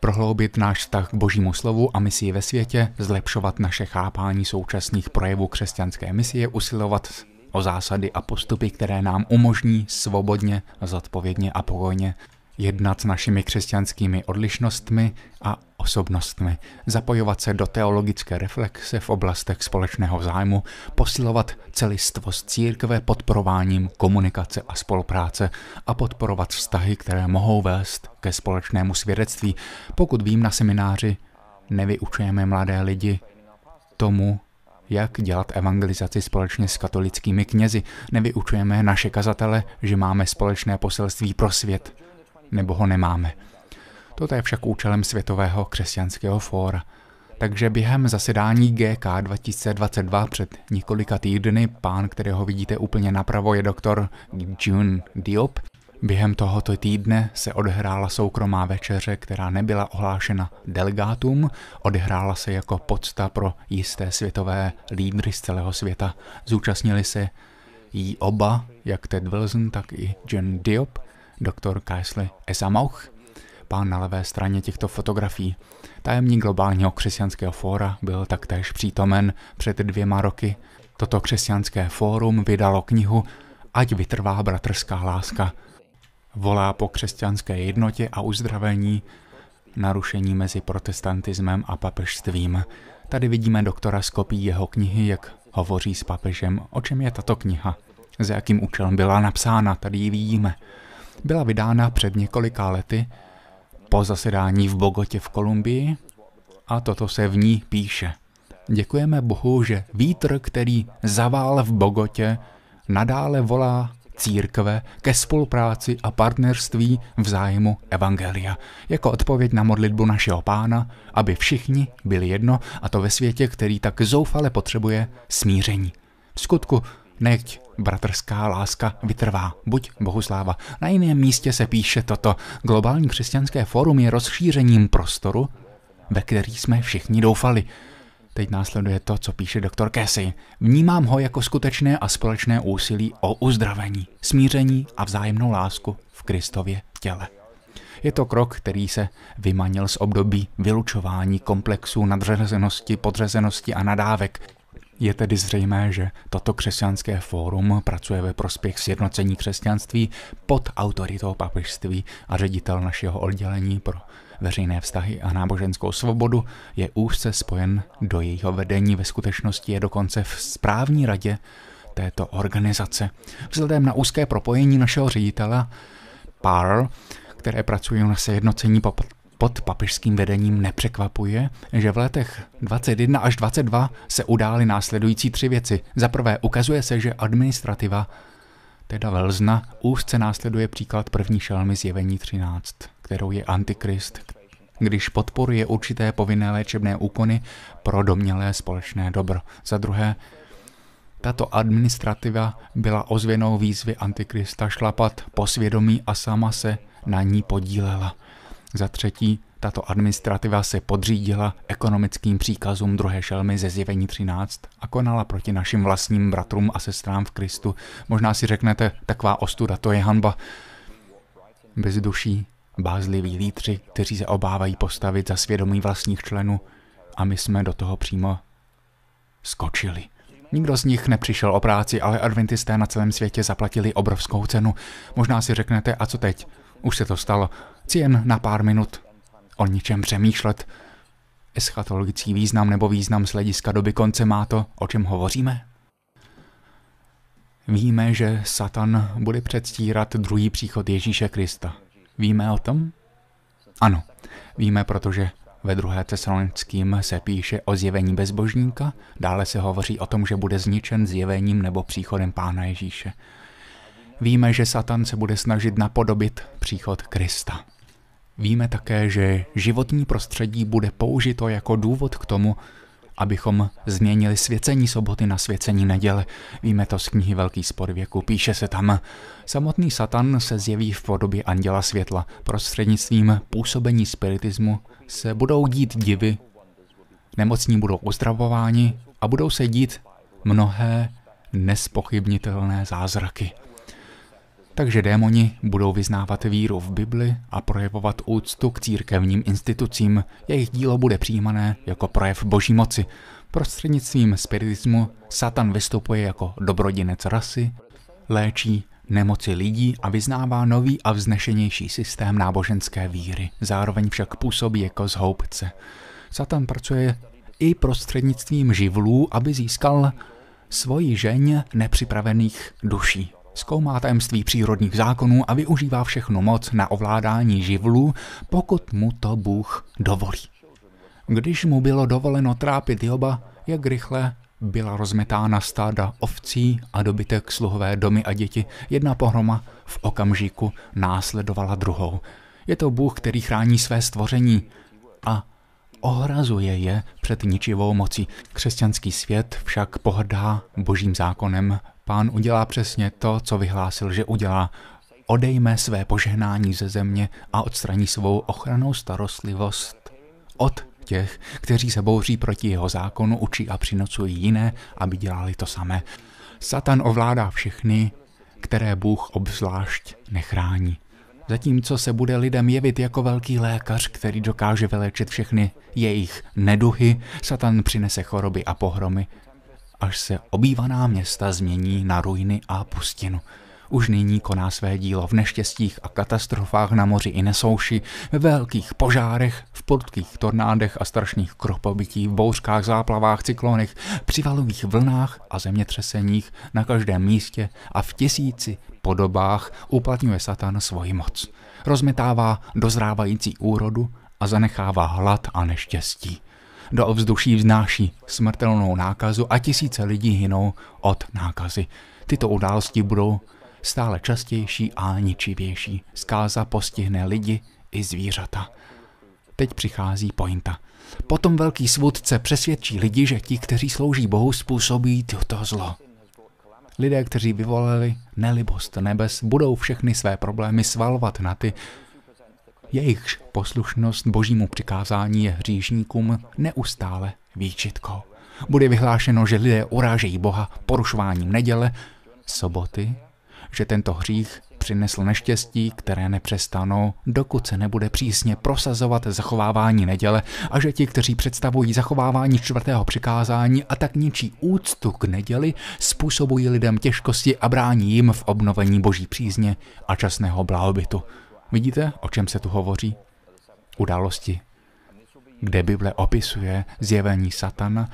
Prohloubit náš vztah k božímu slovu a misii ve světě, zlepšovat naše chápání současných projevů křesťanské misie, usilovat o zásady a postupy, které nám umožní svobodně, zodpovědně a pokojně jednat s našimi křesťanskými odlišnostmi a osobnostmi, zapojovat se do teologické reflexe v oblastech společného zájmu, posilovat celistvost církve podporováním komunikace a spolupráce a podporovat vztahy, které mohou vést ke společnému svědectví. Pokud vím na semináři, nevyučujeme mladé lidi tomu, jak dělat evangelizaci společně s katolickými knězi. Nevyučujeme naše kazatele, že máme společné poselství pro svět nebo ho nemáme. Toto je však účelem Světového křesťanského fóra. Takže během zasedání GK 2022 před několika týdny pán, kterého vidíte úplně napravo, je doktor June Diop. Během tohoto týdne se odehrála soukromá večeře, která nebyla ohlášena delegátům, odehrála se jako podsta pro jisté světové lídry z celého světa. Zúčastnili se jí oba, jak Ted Wilson, tak i John Diop, doktor Kajsli Esamauch, pán na levé straně těchto fotografií. Tajemník globálního křesťanského fóra byl taktéž přítomen před dvěma roky. Toto křesťanské fórum vydalo knihu Ať vytrvá bratrská láska. Volá po křesťanské jednotě a uzdravení narušení mezi protestantismem a papežstvím. Tady vidíme doktora z kopí jeho knihy, jak hovoří s papežem. O čem je tato kniha? Za jakým účelem byla napsána? Tady ji vidíme byla vydána před několika lety po zasedání v Bogotě v Kolumbii a toto se v ní píše. Děkujeme Bohu, že vítr, který zavál v Bogotě, nadále volá církve ke spolupráci a partnerství v zájmu Evangelia, jako odpověď na modlitbu našeho pána, aby všichni byli jedno a to ve světě, který tak zoufale potřebuje smíření. V skutku, nechť Bratrská láska vytrvá. Buď Bohusláva. Na jiném místě se píše toto. Globální křesťanské fórum je rozšířením prostoru, ve který jsme všichni doufali. Teď následuje to, co píše doktor Casey. Vnímám ho jako skutečné a společné úsilí o uzdravení, smíření a vzájemnou lásku v Kristově těle. Je to krok, který se vymanil z období vylučování komplexů nadřazenosti, podřazenosti a nadávek, je tedy zřejmé, že toto křesťanské fórum pracuje ve prospěch sjednocení křesťanství pod autoritou papežství a ředitel našeho oddělení pro veřejné vztahy a náboženskou svobodu je úzce spojen do jejího vedení. Ve skutečnosti je dokonce v správní radě této organizace. Vzhledem na úzké propojení našeho ředitela PAR, které pracují na sjednocení pod papežským vedením nepřekvapuje, že v letech 21 až 22 se udály následující tři věci. Za prvé ukazuje se, že administrativa, teda Velzna, úzce následuje příklad první šelmy zjevení 13, kterou je antikrist, když podporuje určité povinné léčebné úkony pro domělé společné dobro. Za druhé, tato administrativa byla ozvěnou výzvy Antikrista šlapat po svědomí a sama se na ní podílela. Za třetí, tato administrativa se podřídila ekonomickým příkazům druhé šelmy ze zjevení 13 a konala proti našim vlastním bratrům a sestrám v Kristu. Možná si řeknete, taková ostuda, to je hanba. Bez duší, bázliví lídři, kteří se obávají postavit za svědomí vlastních členů a my jsme do toho přímo skočili. Nikdo z nich nepřišel o práci, ale adventisté na celém světě zaplatili obrovskou cenu. Možná si řeknete, a co teď? Už se to stalo. Chci jen na pár minut o ničem přemýšlet. Eschatologický význam nebo význam z hlediska doby konce má to, o čem hovoříme? Víme, že Satan bude předstírat druhý příchod Ježíše Krista. Víme o tom? Ano, víme, protože ve druhé tesalonickým se píše o zjevení bezbožníka, dále se hovoří o tom, že bude zničen zjevením nebo příchodem Pána Ježíše. Víme, že Satan se bude snažit napodobit příchod Krista. Víme také, že životní prostředí bude použito jako důvod k tomu, abychom změnili svěcení soboty na svěcení neděle. Víme to z knihy Velký spor věku, píše se tam. Samotný Satan se zjeví v podobě anděla světla. Prostřednictvím působení spiritismu se budou dít divy, nemocní budou uzdravováni a budou se dít mnohé nespochybnitelné zázraky takže démoni budou vyznávat víru v Bibli a projevovat úctu k církevním institucím. Jejich dílo bude přijímané jako projev boží moci. Prostřednictvím spiritismu Satan vystupuje jako dobrodinec rasy, léčí nemoci lidí a vyznává nový a vznešenější systém náboženské víry. Zároveň však působí jako zhoubce. Satan pracuje i prostřednictvím živlů, aby získal svoji žeň nepřipravených duší. Zkoumá tajemství přírodních zákonů a využívá všechnu moc na ovládání živlů, pokud mu to Bůh dovolí. Když mu bylo dovoleno trápit Joba, jak rychle byla rozmetána stáda ovcí a dobytek, sluhové domy a děti. Jedna pohroma v okamžiku následovala druhou. Je to Bůh, který chrání své stvoření a ohrazuje je před ničivou mocí. Křesťanský svět však pohrdá božím zákonem. Pán udělá přesně to, co vyhlásil, že udělá. Odejme své požehnání ze země a odstraní svou ochranou starostlivost od těch, kteří se bouří proti jeho zákonu, učí a přinocují jiné, aby dělali to samé. Satan ovládá všechny, které Bůh obzvlášť nechrání zatímco se bude lidem jevit jako velký lékař, který dokáže vylečit všechny jejich neduhy, Satan přinese choroby a pohromy, až se obývaná města změní na ruiny a pustinu. Už nyní koná své dílo v neštěstích a katastrofách na moři i nesouši, ve velkých požárech, v prudkých tornádech a strašných kropobytí, v bouřkách, záplavách, cyklonech, přivalových vlnách a zemětřeseních na každém místě a v tisíci podobách uplatňuje Satan svoji moc. Rozmetává dozrávající úrodu a zanechává hlad a neštěstí do ovzduší vznáší smrtelnou nákazu a tisíce lidí hynou od nákazy. Tyto události budou stále častější a ničivější. Skáza postihne lidi i zvířata. Teď přichází pointa. Potom velký svůdce přesvědčí lidi, že ti, kteří slouží Bohu, způsobí toto zlo. Lidé, kteří vyvolali nelibost nebes, budou všechny své problémy svalovat na ty, jejichž poslušnost božímu přikázání je hříšníkům neustále výčitkou. Bude vyhlášeno, že lidé urážejí Boha porušováním neděle, soboty že tento hřích přinesl neštěstí, které nepřestanou, dokud se nebude přísně prosazovat zachovávání neděle a že ti, kteří představují zachovávání čtvrtého přikázání a tak ničí úctu k neděli, způsobují lidem těžkosti a brání jim v obnovení boží přízně a časného blahobytu. Vidíte, o čem se tu hovoří? Události, kde Bible opisuje zjevení satana,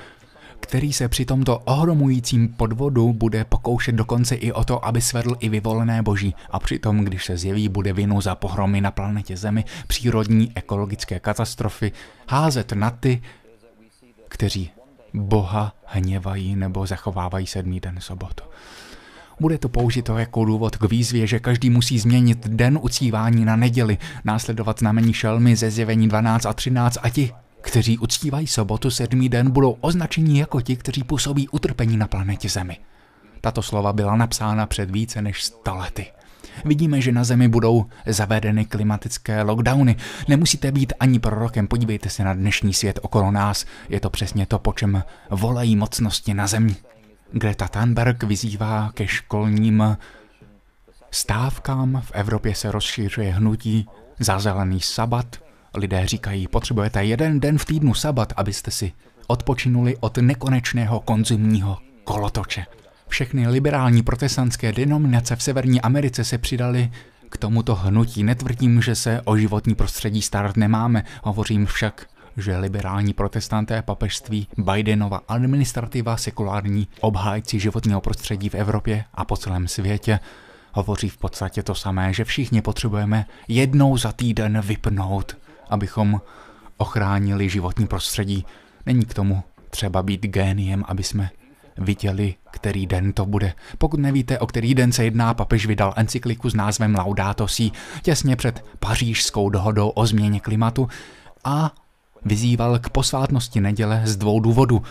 který se při tomto ohromujícím podvodu bude pokoušet dokonce i o to, aby svedl i vyvolené boží a přitom, když se zjeví, bude vinu za pohromy na planetě Zemi, přírodní ekologické katastrofy, házet na ty, kteří Boha hněvají nebo zachovávají sedmý den sobotu. Bude to použito jako důvod k výzvě, že každý musí změnit den ucívání na neděli, následovat znamení šelmy ze zjevení 12 a 13 a ti, kteří uctívají sobotu sedmý den, budou označeni jako ti, kteří působí utrpení na planetě Zemi. Tato slova byla napsána před více než 100 lety. Vidíme, že na Zemi budou zavedeny klimatické lockdowny. Nemusíte být ani prorokem, podívejte se na dnešní svět okolo nás. Je to přesně to, po čem volají mocnosti na Zemi. Greta Thunberg vyzývá ke školním stávkám. V Evropě se rozšiřuje hnutí za zelený sabat. Lidé říkají, potřebujete jeden den v týdnu sabat, abyste si odpočinuli od nekonečného konzumního kolotoče. Všechny liberální protestantské denominace v Severní Americe se přidaly k tomuto hnutí. Netvrdím, že se o životní prostředí starat nemáme, hovořím však že liberální protestanté papežství, Bidenova administrativa, sekulární obhájci životního prostředí v Evropě a po celém světě hovoří v podstatě to samé, že všichni potřebujeme jednou za týden vypnout abychom ochránili životní prostředí. Není k tomu třeba být géniem, aby jsme viděli, který den to bude. Pokud nevíte, o který den se jedná, papež vydal encykliku s názvem Laudato Si těsně před pařížskou dohodou o změně klimatu a vyzýval k posvátnosti neděle z dvou důvodů.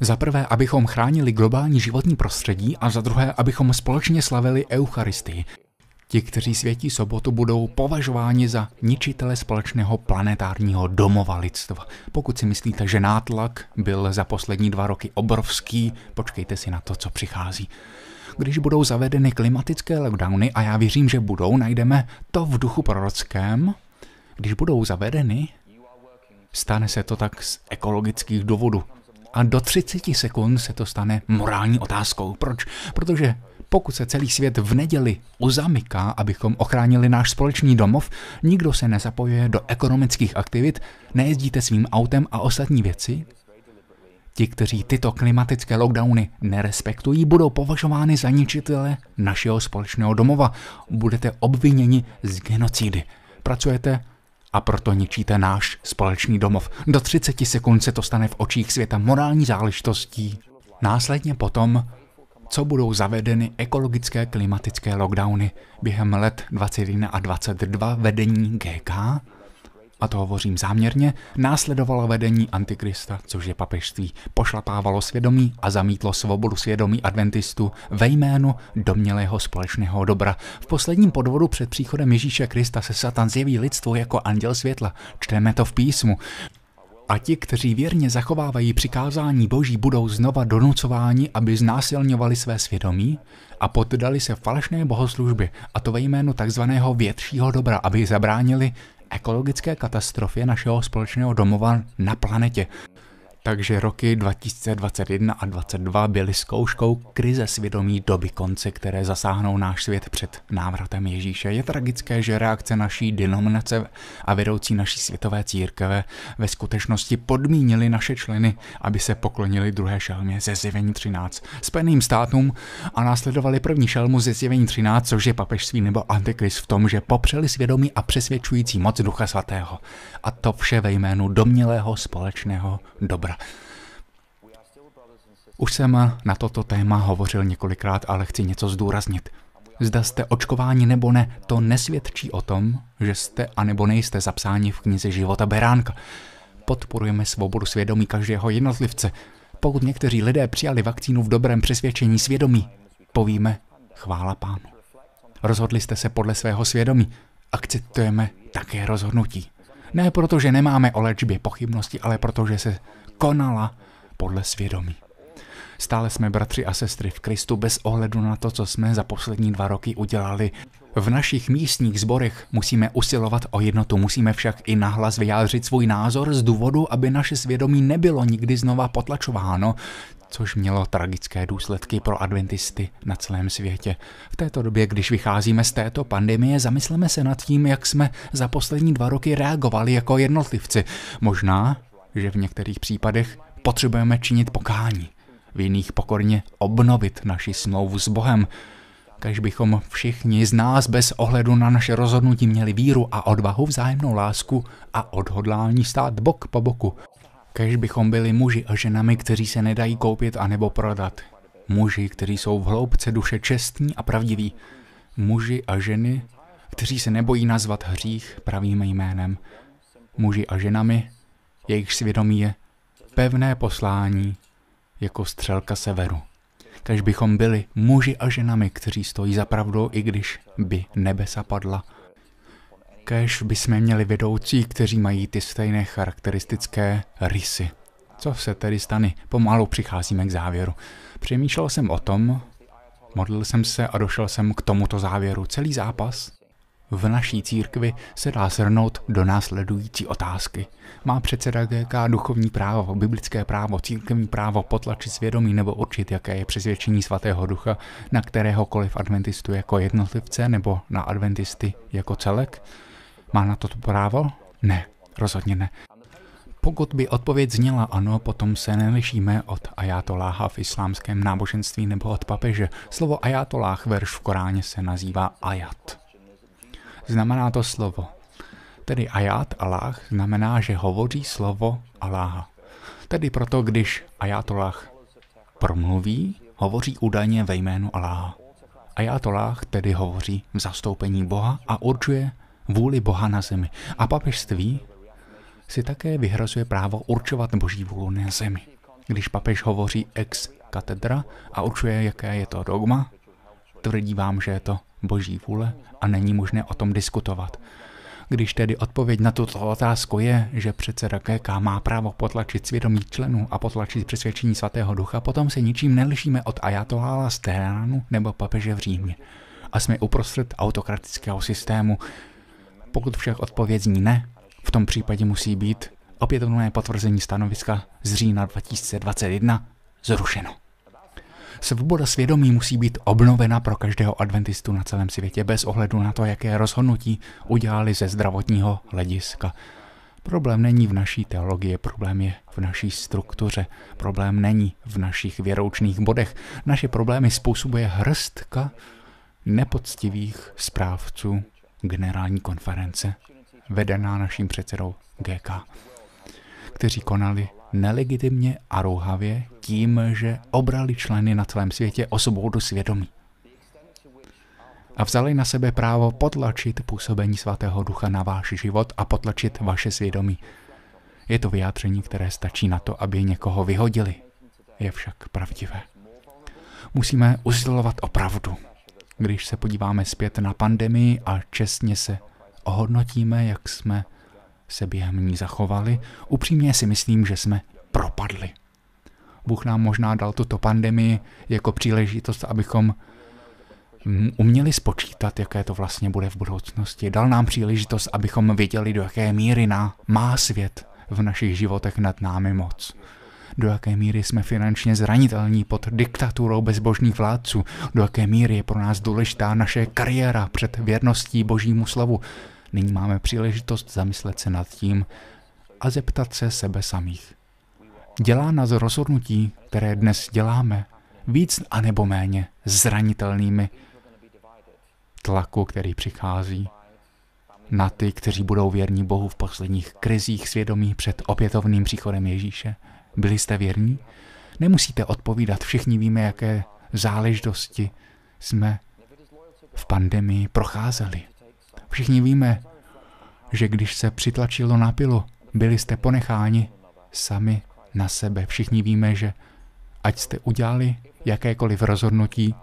Za prvé, abychom chránili globální životní prostředí a za druhé, abychom společně slavili Eucharistii. Ti, kteří světí sobotu, budou považováni za ničitele společného planetárního domova lidstva. Pokud si myslíte, že nátlak byl za poslední dva roky obrovský, počkejte si na to, co přichází. Když budou zavedeny klimatické lockdowny, a já věřím, že budou, najdeme to v duchu prorockém, když budou zavedeny, stane se to tak z ekologických důvodů. A do 30 sekund se to stane morální otázkou. Proč? Protože pokud se celý svět v neděli uzamyká, abychom ochránili náš společný domov, nikdo se nezapojuje do ekonomických aktivit, nejezdíte svým autem a ostatní věci, Ti, kteří tyto klimatické lockdowny nerespektují, budou považováni za ničitele našeho společného domova. Budete obviněni z genocidy. Pracujete a proto ničíte náš společný domov. Do 30 sekund se to stane v očích světa morální záležitostí. Následně potom co budou zavedeny ekologické klimatické lockdowny během let 21 a 22 vedení GK, a to hovořím záměrně, následovalo vedení Antikrista, což je papežství, pošlapávalo svědomí a zamítlo svobodu svědomí adventistů ve jménu domělého společného dobra. V posledním podvodu před příchodem Ježíše Krista se Satan zjeví lidstvo jako anděl světla. Čteme to v písmu. A ti, kteří věrně zachovávají přikázání Boží, budou znova donucováni, aby znásilňovali své svědomí a poddali se falešné bohoslužby, a to ve jménu takzvaného většího dobra, aby zabránili ekologické katastrofě našeho společného domova na planetě. Takže roky 2021 a 2022 byly zkouškou krize svědomí doby konce, které zasáhnou náš svět před návratem Ježíše. Je tragické, že reakce naší denominace a vedoucí naší světové církve ve skutečnosti podmínili naše členy, aby se poklonili druhé šelmě ze zjevení 13 Spojeným státům a následovali první šelmu ze zjevení 13, což je papežství nebo antikrist v tom, že popřeli svědomí a přesvědčující moc Ducha Svatého. A to vše ve jménu domnělého společného dobra. Už jsem na toto téma hovořil několikrát, ale chci něco zdůraznit. Zda jste očkováni nebo ne, to nesvědčí o tom, že jste a nebo nejste zapsáni v knize života Beránka. Podporujeme svobodu svědomí každého jednotlivce. Pokud někteří lidé přijali vakcínu v dobrém přesvědčení svědomí, povíme chvála pánu. Rozhodli jste se podle svého svědomí. Akceptujeme také rozhodnutí. Ne proto, že nemáme o léčbě pochybnosti, ale protože se konala podle svědomí. Stále jsme bratři a sestry v Kristu bez ohledu na to, co jsme za poslední dva roky udělali. V našich místních zborech musíme usilovat o jednotu, musíme však i nahlas vyjádřit svůj názor z důvodu, aby naše svědomí nebylo nikdy znova potlačováno, což mělo tragické důsledky pro adventisty na celém světě. V této době, když vycházíme z této pandemie, zamysleme se nad tím, jak jsme za poslední dva roky reagovali jako jednotlivci. Možná že v některých případech potřebujeme činit pokání, v jiných pokorně obnovit naši smlouvu s Bohem, Kež bychom všichni z nás bez ohledu na naše rozhodnutí měli víru a odvahu, vzájemnou lásku a odhodlání stát bok po boku. Kež bychom byli muži a ženami, kteří se nedají koupit a nebo prodat. Muži, kteří jsou v hloubce duše čestní a pravdiví. Muži a ženy, kteří se nebojí nazvat hřích pravým jménem. Muži a ženami, jejich svědomí je pevné poslání jako střelka severu. Takže bychom byli muži a ženami, kteří stojí za pravdou, i když by nebe padla. Kež by jsme měli vedoucí, kteří mají ty stejné charakteristické rysy. Co se tedy stane? Pomalu přicházíme k závěru. Přemýšlel jsem o tom, modlil jsem se a došel jsem k tomuto závěru. Celý zápas v naší církvi se dá shrnout do následující otázky. Má předseda GK duchovní právo, biblické právo, církevní právo potlačit svědomí nebo určit, jaké je přesvědčení svatého ducha na kteréhokoliv adventistu jako jednotlivce nebo na adventisty jako celek? Má na toto právo? Ne, rozhodně ne. Pokud by odpověď zněla ano, potom se nelišíme od ajatoláha v islámském náboženství nebo od papeže. Slovo ajatolách verš v Koráně se nazývá ajat znamená to slovo. Tedy ajat Allah znamená, že hovoří slovo Aláha. Tedy proto, když Allah promluví, hovoří údajně ve jménu Aláha. Allah tedy hovoří v zastoupení Boha a určuje vůli Boha na zemi. A papežství si také vyhrazuje právo určovat boží vůli na zemi. Když papež hovoří ex katedra a určuje, jaké je to dogma, tvrdí vám, že je to boží vůle a není možné o tom diskutovat. Když tedy odpověď na tuto otázku je, že předseda KK má právo potlačit svědomí členů a potlačit přesvědčení svatého ducha, potom se ničím nelišíme od ajatolála z Teheránu nebo papeže v Římě. A jsme uprostřed autokratického systému. Pokud však odpověď zní ne, v tom případě musí být opětovné potvrzení stanoviska z října 2021 zrušeno. Svoboda svědomí musí být obnovena pro každého adventistu na celém světě, bez ohledu na to, jaké rozhodnutí udělali ze zdravotního hlediska. Problém není v naší teologii, problém je v naší struktuře, problém není v našich věroučných bodech. Naše problémy způsobuje hrstka nepoctivých správců generální konference, vedená naším předsedou GK, kteří konali nelegitimně a rouhavě tím, že obrali členy na celém světě o svobodu svědomí a vzali na sebe právo potlačit působení Svatého Ducha na váš život a potlačit vaše svědomí. Je to vyjádření, které stačí na to, aby někoho vyhodili. Je však pravdivé. Musíme usilovat o pravdu. Když se podíváme zpět na pandemii a čestně se ohodnotíme, jak jsme se během ní zachovali, upřímně si myslím, že jsme propadli. Bůh nám možná dal tuto pandemii jako příležitost, abychom uměli spočítat, jaké to vlastně bude v budoucnosti. Dal nám příležitost, abychom věděli, do jaké míry na, má svět v našich životech nad námi moc. Do jaké míry jsme finančně zranitelní pod diktaturou bezbožných vládců, do jaké míry je pro nás důležitá naše kariéra před věrností božímu slavu, Nyní máme příležitost zamyslet se nad tím a zeptat se sebe samých. Dělá nás rozhodnutí, které dnes děláme, víc anebo méně zranitelnými tlaku, který přichází na ty, kteří budou věrní Bohu v posledních krizích svědomí před opětovným příchodem Ježíše. Byli jste věrní? Nemusíte odpovídat, všichni víme, jaké záležitosti jsme v pandemii procházeli. Všichni víme, že když se přitlačilo na pilu, byli jste ponecháni sami na sebe. Všichni víme, že ať jste udělali jakékoliv rozhodnutí,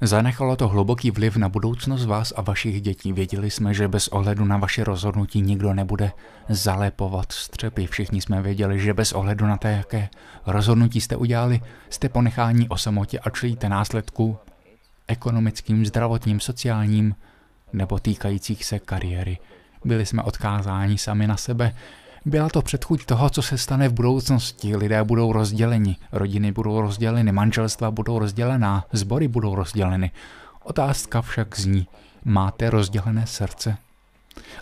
zanechalo to hluboký vliv na budoucnost vás a vašich dětí. Věděli jsme, že bez ohledu na vaše rozhodnutí nikdo nebude zalepovat střepy. Všichni jsme věděli, že bez ohledu na to, jaké rozhodnutí jste udělali, jste ponecháni o samotě a čelíte následku ekonomickým, zdravotním, sociálním, nebo týkajících se kariéry. Byli jsme odkázáni sami na sebe. Byla to předchuť toho, co se stane v budoucnosti. Lidé budou rozděleni, rodiny budou rozděleny, manželstva budou rozdělená, sbory budou rozděleny. Otázka však zní, máte rozdělené srdce?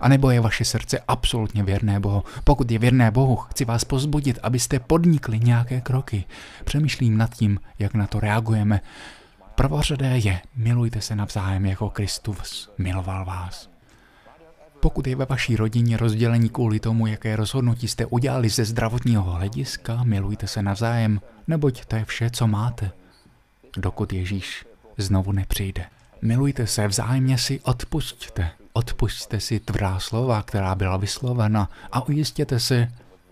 A nebo je vaše srdce absolutně věrné Bohu? Pokud je věrné Bohu, chci vás pozbudit, abyste podnikli nějaké kroky. Přemýšlím nad tím, jak na to reagujeme prvořadé je, milujte se navzájem jako Kristus miloval vás. Pokud je ve vaší rodině rozdělení kvůli tomu, jaké rozhodnutí jste udělali ze zdravotního hlediska, milujte se navzájem, neboť to je vše, co máte, dokud Ježíš znovu nepřijde. Milujte se, vzájemně si odpustte. Odpustte si tvrdá slova, která byla vyslovena a ujistěte se,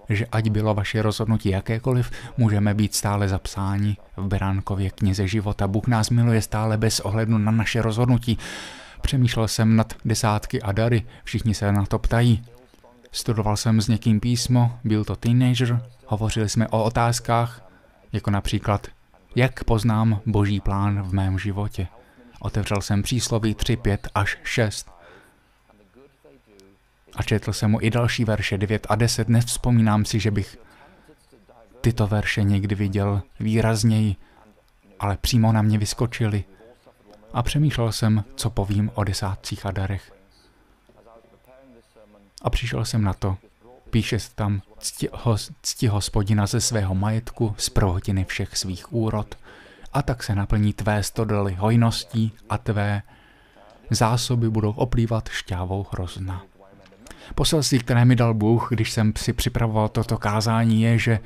že ať bylo vaše rozhodnutí jakékoliv, můžeme být stále zapsáni v Beránkově knize života. Bůh nás miluje stále bez ohledu na naše rozhodnutí. Přemýšlel jsem nad desátky a dary, všichni se na to ptají. Studoval jsem s někým písmo, byl to teenager, hovořili jsme o otázkách, jako například, jak poznám boží plán v mém životě. Otevřel jsem přísloví 3, 5 až 6 a četl jsem mu i další verše 9 a 10. Nevzpomínám si, že bych tyto verše někdy viděl výrazněji, ale přímo na mě vyskočili a přemýšlel jsem, co povím o desátcích a darech. A přišel jsem na to. Píše se tam, cti, ho, cti hospodina ze svého majetku, z prohodiny všech svých úrod, a tak se naplní tvé stodoly hojností a tvé zásoby budou oplývat šťávou hrozna. Poselství, které mi dal Bůh, když jsem si připravoval toto kázání, je, že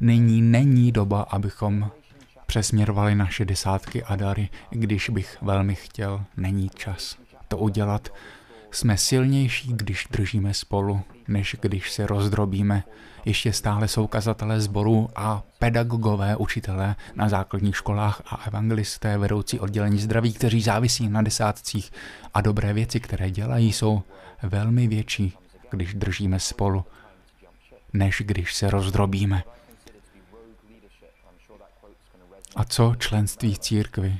nyní není doba, abychom přesměrovali naše desátky a dary, když bych velmi chtěl, není čas to udělat. Jsme silnější, když držíme spolu, než když se rozdrobíme. Ještě stále jsou kazatelé sboru a pedagogové učitelé na základních školách a evangelisté vedoucí oddělení zdraví, kteří závisí na desátcích a dobré věci, které dělají, jsou velmi větší když držíme spolu, než když se rozdrobíme. A co členství církvy?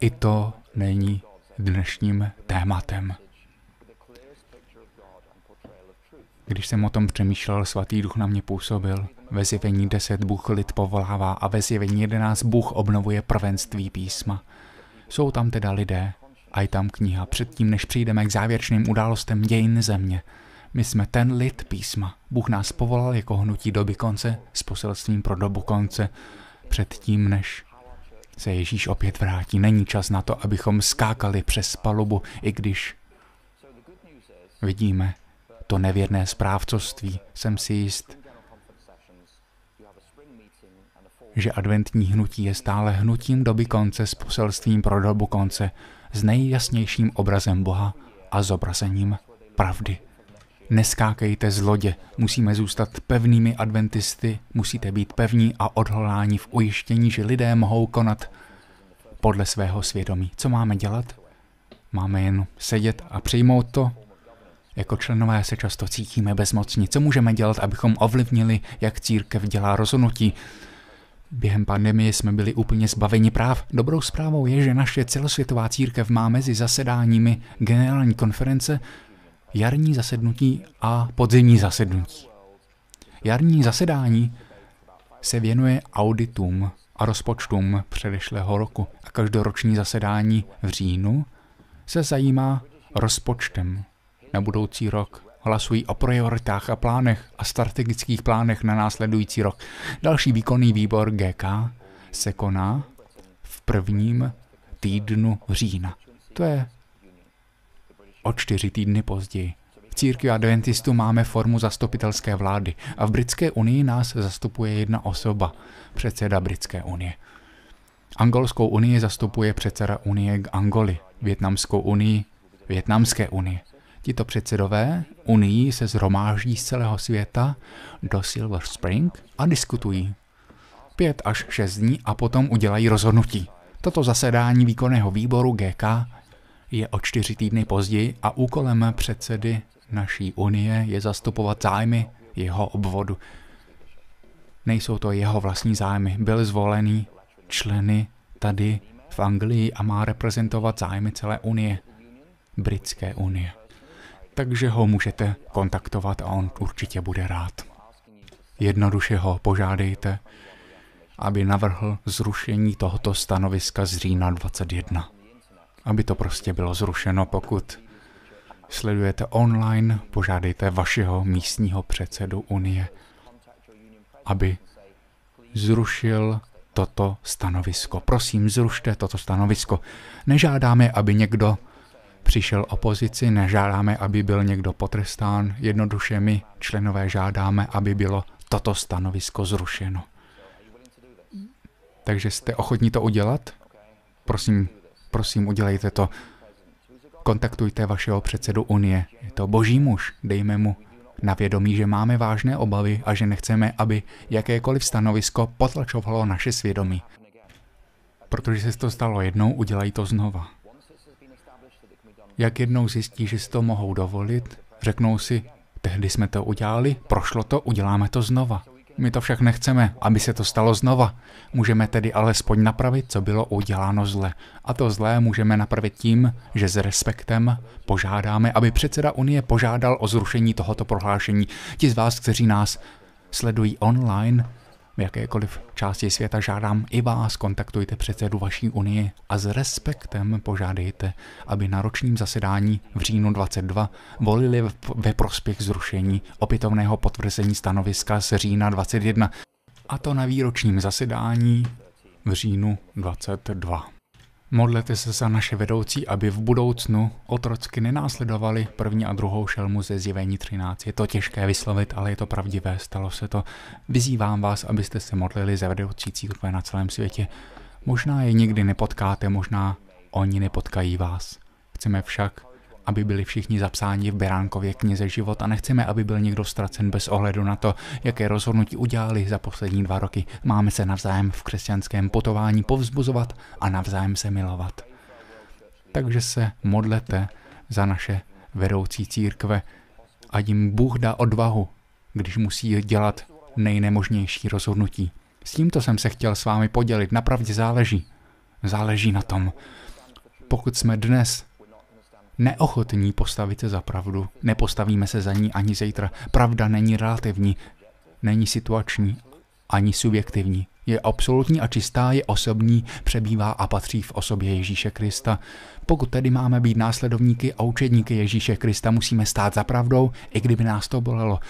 I to není dnešním tématem. Když jsem o tom přemýšlel, svatý duch na mě působil. Ve zjevení 10 Bůh lid povolává a ve zjevení 11 Bůh obnovuje prvenství písma. Jsou tam teda lidé, a je tam kniha předtím, než přijdeme k závěrečným událostem dějin země. My jsme ten lid písma. Bůh nás povolal jako hnutí doby konce s poselstvím pro dobu konce předtím, než se Ježíš opět vrátí. Není čas na to, abychom skákali přes palubu, i když vidíme to nevěrné správcovství. Jsem si jist, že adventní hnutí je stále hnutím doby konce s poselstvím pro dobu konce, s nejjasnějším obrazem Boha a zobrazením pravdy neskákejte z lodě. Musíme zůstat pevnými adventisty, musíte být pevní a odholáni v ujištění, že lidé mohou konat podle svého svědomí. Co máme dělat? Máme jen sedět a přijmout to? Jako členové se často cítíme bezmocní. Co můžeme dělat, abychom ovlivnili, jak církev dělá rozhodnutí? Během pandemie jsme byli úplně zbaveni práv. Dobrou zprávou je, že naše celosvětová církev má mezi zasedáními generální konference jarní zasednutí a podzimní zasednutí. Jarní zasedání se věnuje auditům a rozpočtům předešlého roku a každoroční zasedání v říjnu se zajímá rozpočtem na budoucí rok. Hlasují o prioritách a plánech a strategických plánech na následující rok. Další výkonný výbor GK se koná v prvním týdnu října. To je O čtyři týdny později. V církvi adventistů máme formu zastupitelské vlády a v Britské unii nás zastupuje jedna osoba, předseda Britské unie. Angolskou unii zastupuje předseda unie k Angoli, Větnamskou unii, Větnamské unie. Tito předsedové unii se zhromáždí z celého světa do Silver Spring a diskutují. Pět až šest dní a potom udělají rozhodnutí. Toto zasedání výkonného výboru GK je o čtyři týdny později a úkolem předsedy naší unie je zastupovat zájmy jeho obvodu. Nejsou to jeho vlastní zájmy. Byl zvolený členy tady v Anglii a má reprezentovat zájmy celé unie, Britské unie. Takže ho můžete kontaktovat a on určitě bude rád. Jednoduše ho požádejte, aby navrhl zrušení tohoto stanoviska z října 21 aby to prostě bylo zrušeno. Pokud sledujete online, požádejte vašeho místního předsedu Unie, aby zrušil toto stanovisko. Prosím, zrušte toto stanovisko. Nežádáme, aby někdo přišel opozici, nežádáme, aby byl někdo potrestán. Jednoduše my, členové, žádáme, aby bylo toto stanovisko zrušeno. Takže jste ochotní to udělat? Prosím, Prosím, udělejte to. Kontaktujte vašeho předsedu Unie. Je to boží muž, dejme mu na vědomí, že máme vážné obavy a že nechceme, aby jakékoliv stanovisko potlačovalo naše svědomí. Protože se to stalo jednou, udělají to znova. Jak jednou zjistí, že si to mohou dovolit, řeknou si, tehdy jsme to udělali, prošlo to, uděláme to znova. My to však nechceme, aby se to stalo znova. Můžeme tedy alespoň napravit, co bylo uděláno zle. A to zlé můžeme napravit tím, že s respektem požádáme, aby předseda Unie požádal o zrušení tohoto prohlášení. Ti z vás, kteří nás sledují online, v jakékoliv části světa žádám i vás, kontaktujte předsedu vaší unie a s respektem požádejte, aby na ročním zasedání v říjnu 22 volili ve prospěch zrušení opětovného potvrzení stanoviska z října 21 a to na výročním zasedání v říjnu 22. Modlete se za naše vedoucí, aby v budoucnu otrocky nenásledovali první a druhou šelmu ze zjevení 13. Je to těžké vyslovit, ale je to pravdivé, stalo se to. Vyzývám vás, abyste se modlili za vedoucí církve na celém světě. Možná je nikdy nepotkáte, možná oni nepotkají vás. Chceme však, aby byli všichni zapsáni v Beránkově knize život a nechceme, aby byl někdo ztracen bez ohledu na to, jaké rozhodnutí udělali za poslední dva roky. Máme se navzájem v křesťanském potování povzbuzovat a navzájem se milovat. Takže se modlete za naše vedoucí církve, a jim Bůh dá odvahu, když musí dělat nejnemožnější rozhodnutí. S tímto jsem se chtěl s vámi podělit, napravdě záleží. Záleží na tom. Pokud jsme dnes neochotní postavit se za pravdu. Nepostavíme se za ní ani zítra. Pravda není relativní, není situační, ani subjektivní. Je absolutní a čistá, je osobní, přebývá a patří v osobě Ježíše Krista. Pokud tedy máme být následovníky a učedníky Ježíše Krista, musíme stát za pravdou, i kdyby nás to bolelo.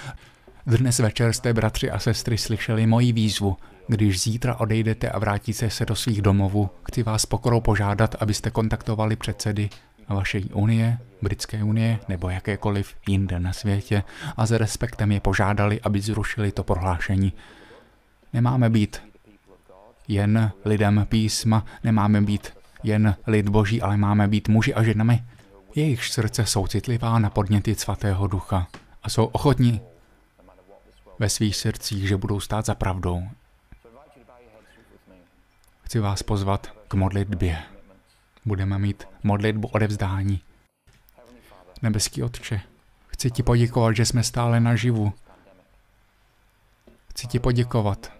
Dnes večer jste, bratři a sestry, slyšeli moji výzvu. Když zítra odejdete a vrátíte se do svých domovů, chci vás pokorou požádat, abyste kontaktovali předsedy vaší unie, Britské unie nebo jakékoliv jinde na světě a s respektem je požádali, aby zrušili to prohlášení. Nemáme být jen lidem písma, nemáme být jen lid boží, ale máme být muži a ženami. Jejich srdce jsou citlivá na podněty svatého ducha a jsou ochotní ve svých srdcích, že budou stát za pravdou. Chci vás pozvat k modlitbě budeme mít modlitbu odevzdání. Nebeský Otče, chci ti poděkovat, že jsme stále naživu. Chci ti poděkovat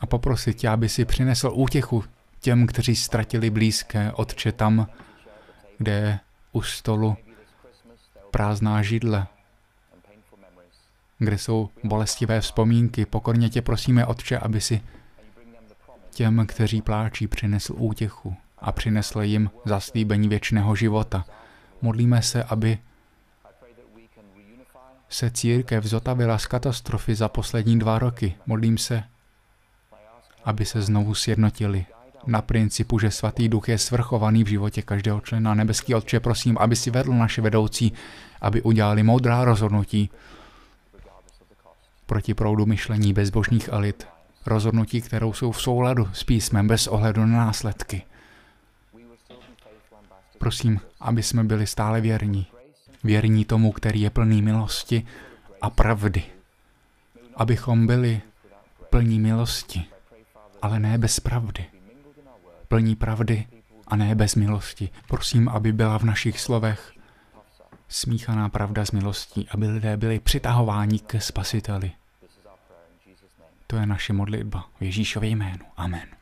a poprosit tě, aby si přinesl útěchu těm, kteří ztratili blízké Otče tam, kde je u stolu prázdná židle, kde jsou bolestivé vzpomínky. Pokorně tě prosíme, Otče, aby si těm, kteří pláčí, přinesl útěchu a přinesl jim zaslíbení věčného života. Modlíme se, aby se církev zotavila z katastrofy za poslední dva roky. Modlím se, aby se znovu sjednotili na principu, že svatý duch je svrchovaný v životě každého člena. Nebeský Otče, prosím, aby si vedl naše vedoucí, aby udělali moudrá rozhodnutí proti proudu myšlení bezbožných elit. Rozhodnutí, kterou jsou v souladu s písmem bez ohledu na následky prosím, aby jsme byli stále věrní. Věrní tomu, který je plný milosti a pravdy. Abychom byli plní milosti, ale ne bez pravdy. Plní pravdy a ne bez milosti. Prosím, aby byla v našich slovech smíchaná pravda s milostí, aby lidé byli přitahováni ke spasiteli. To je naše modlitba v Ježíšově jménu. Amen.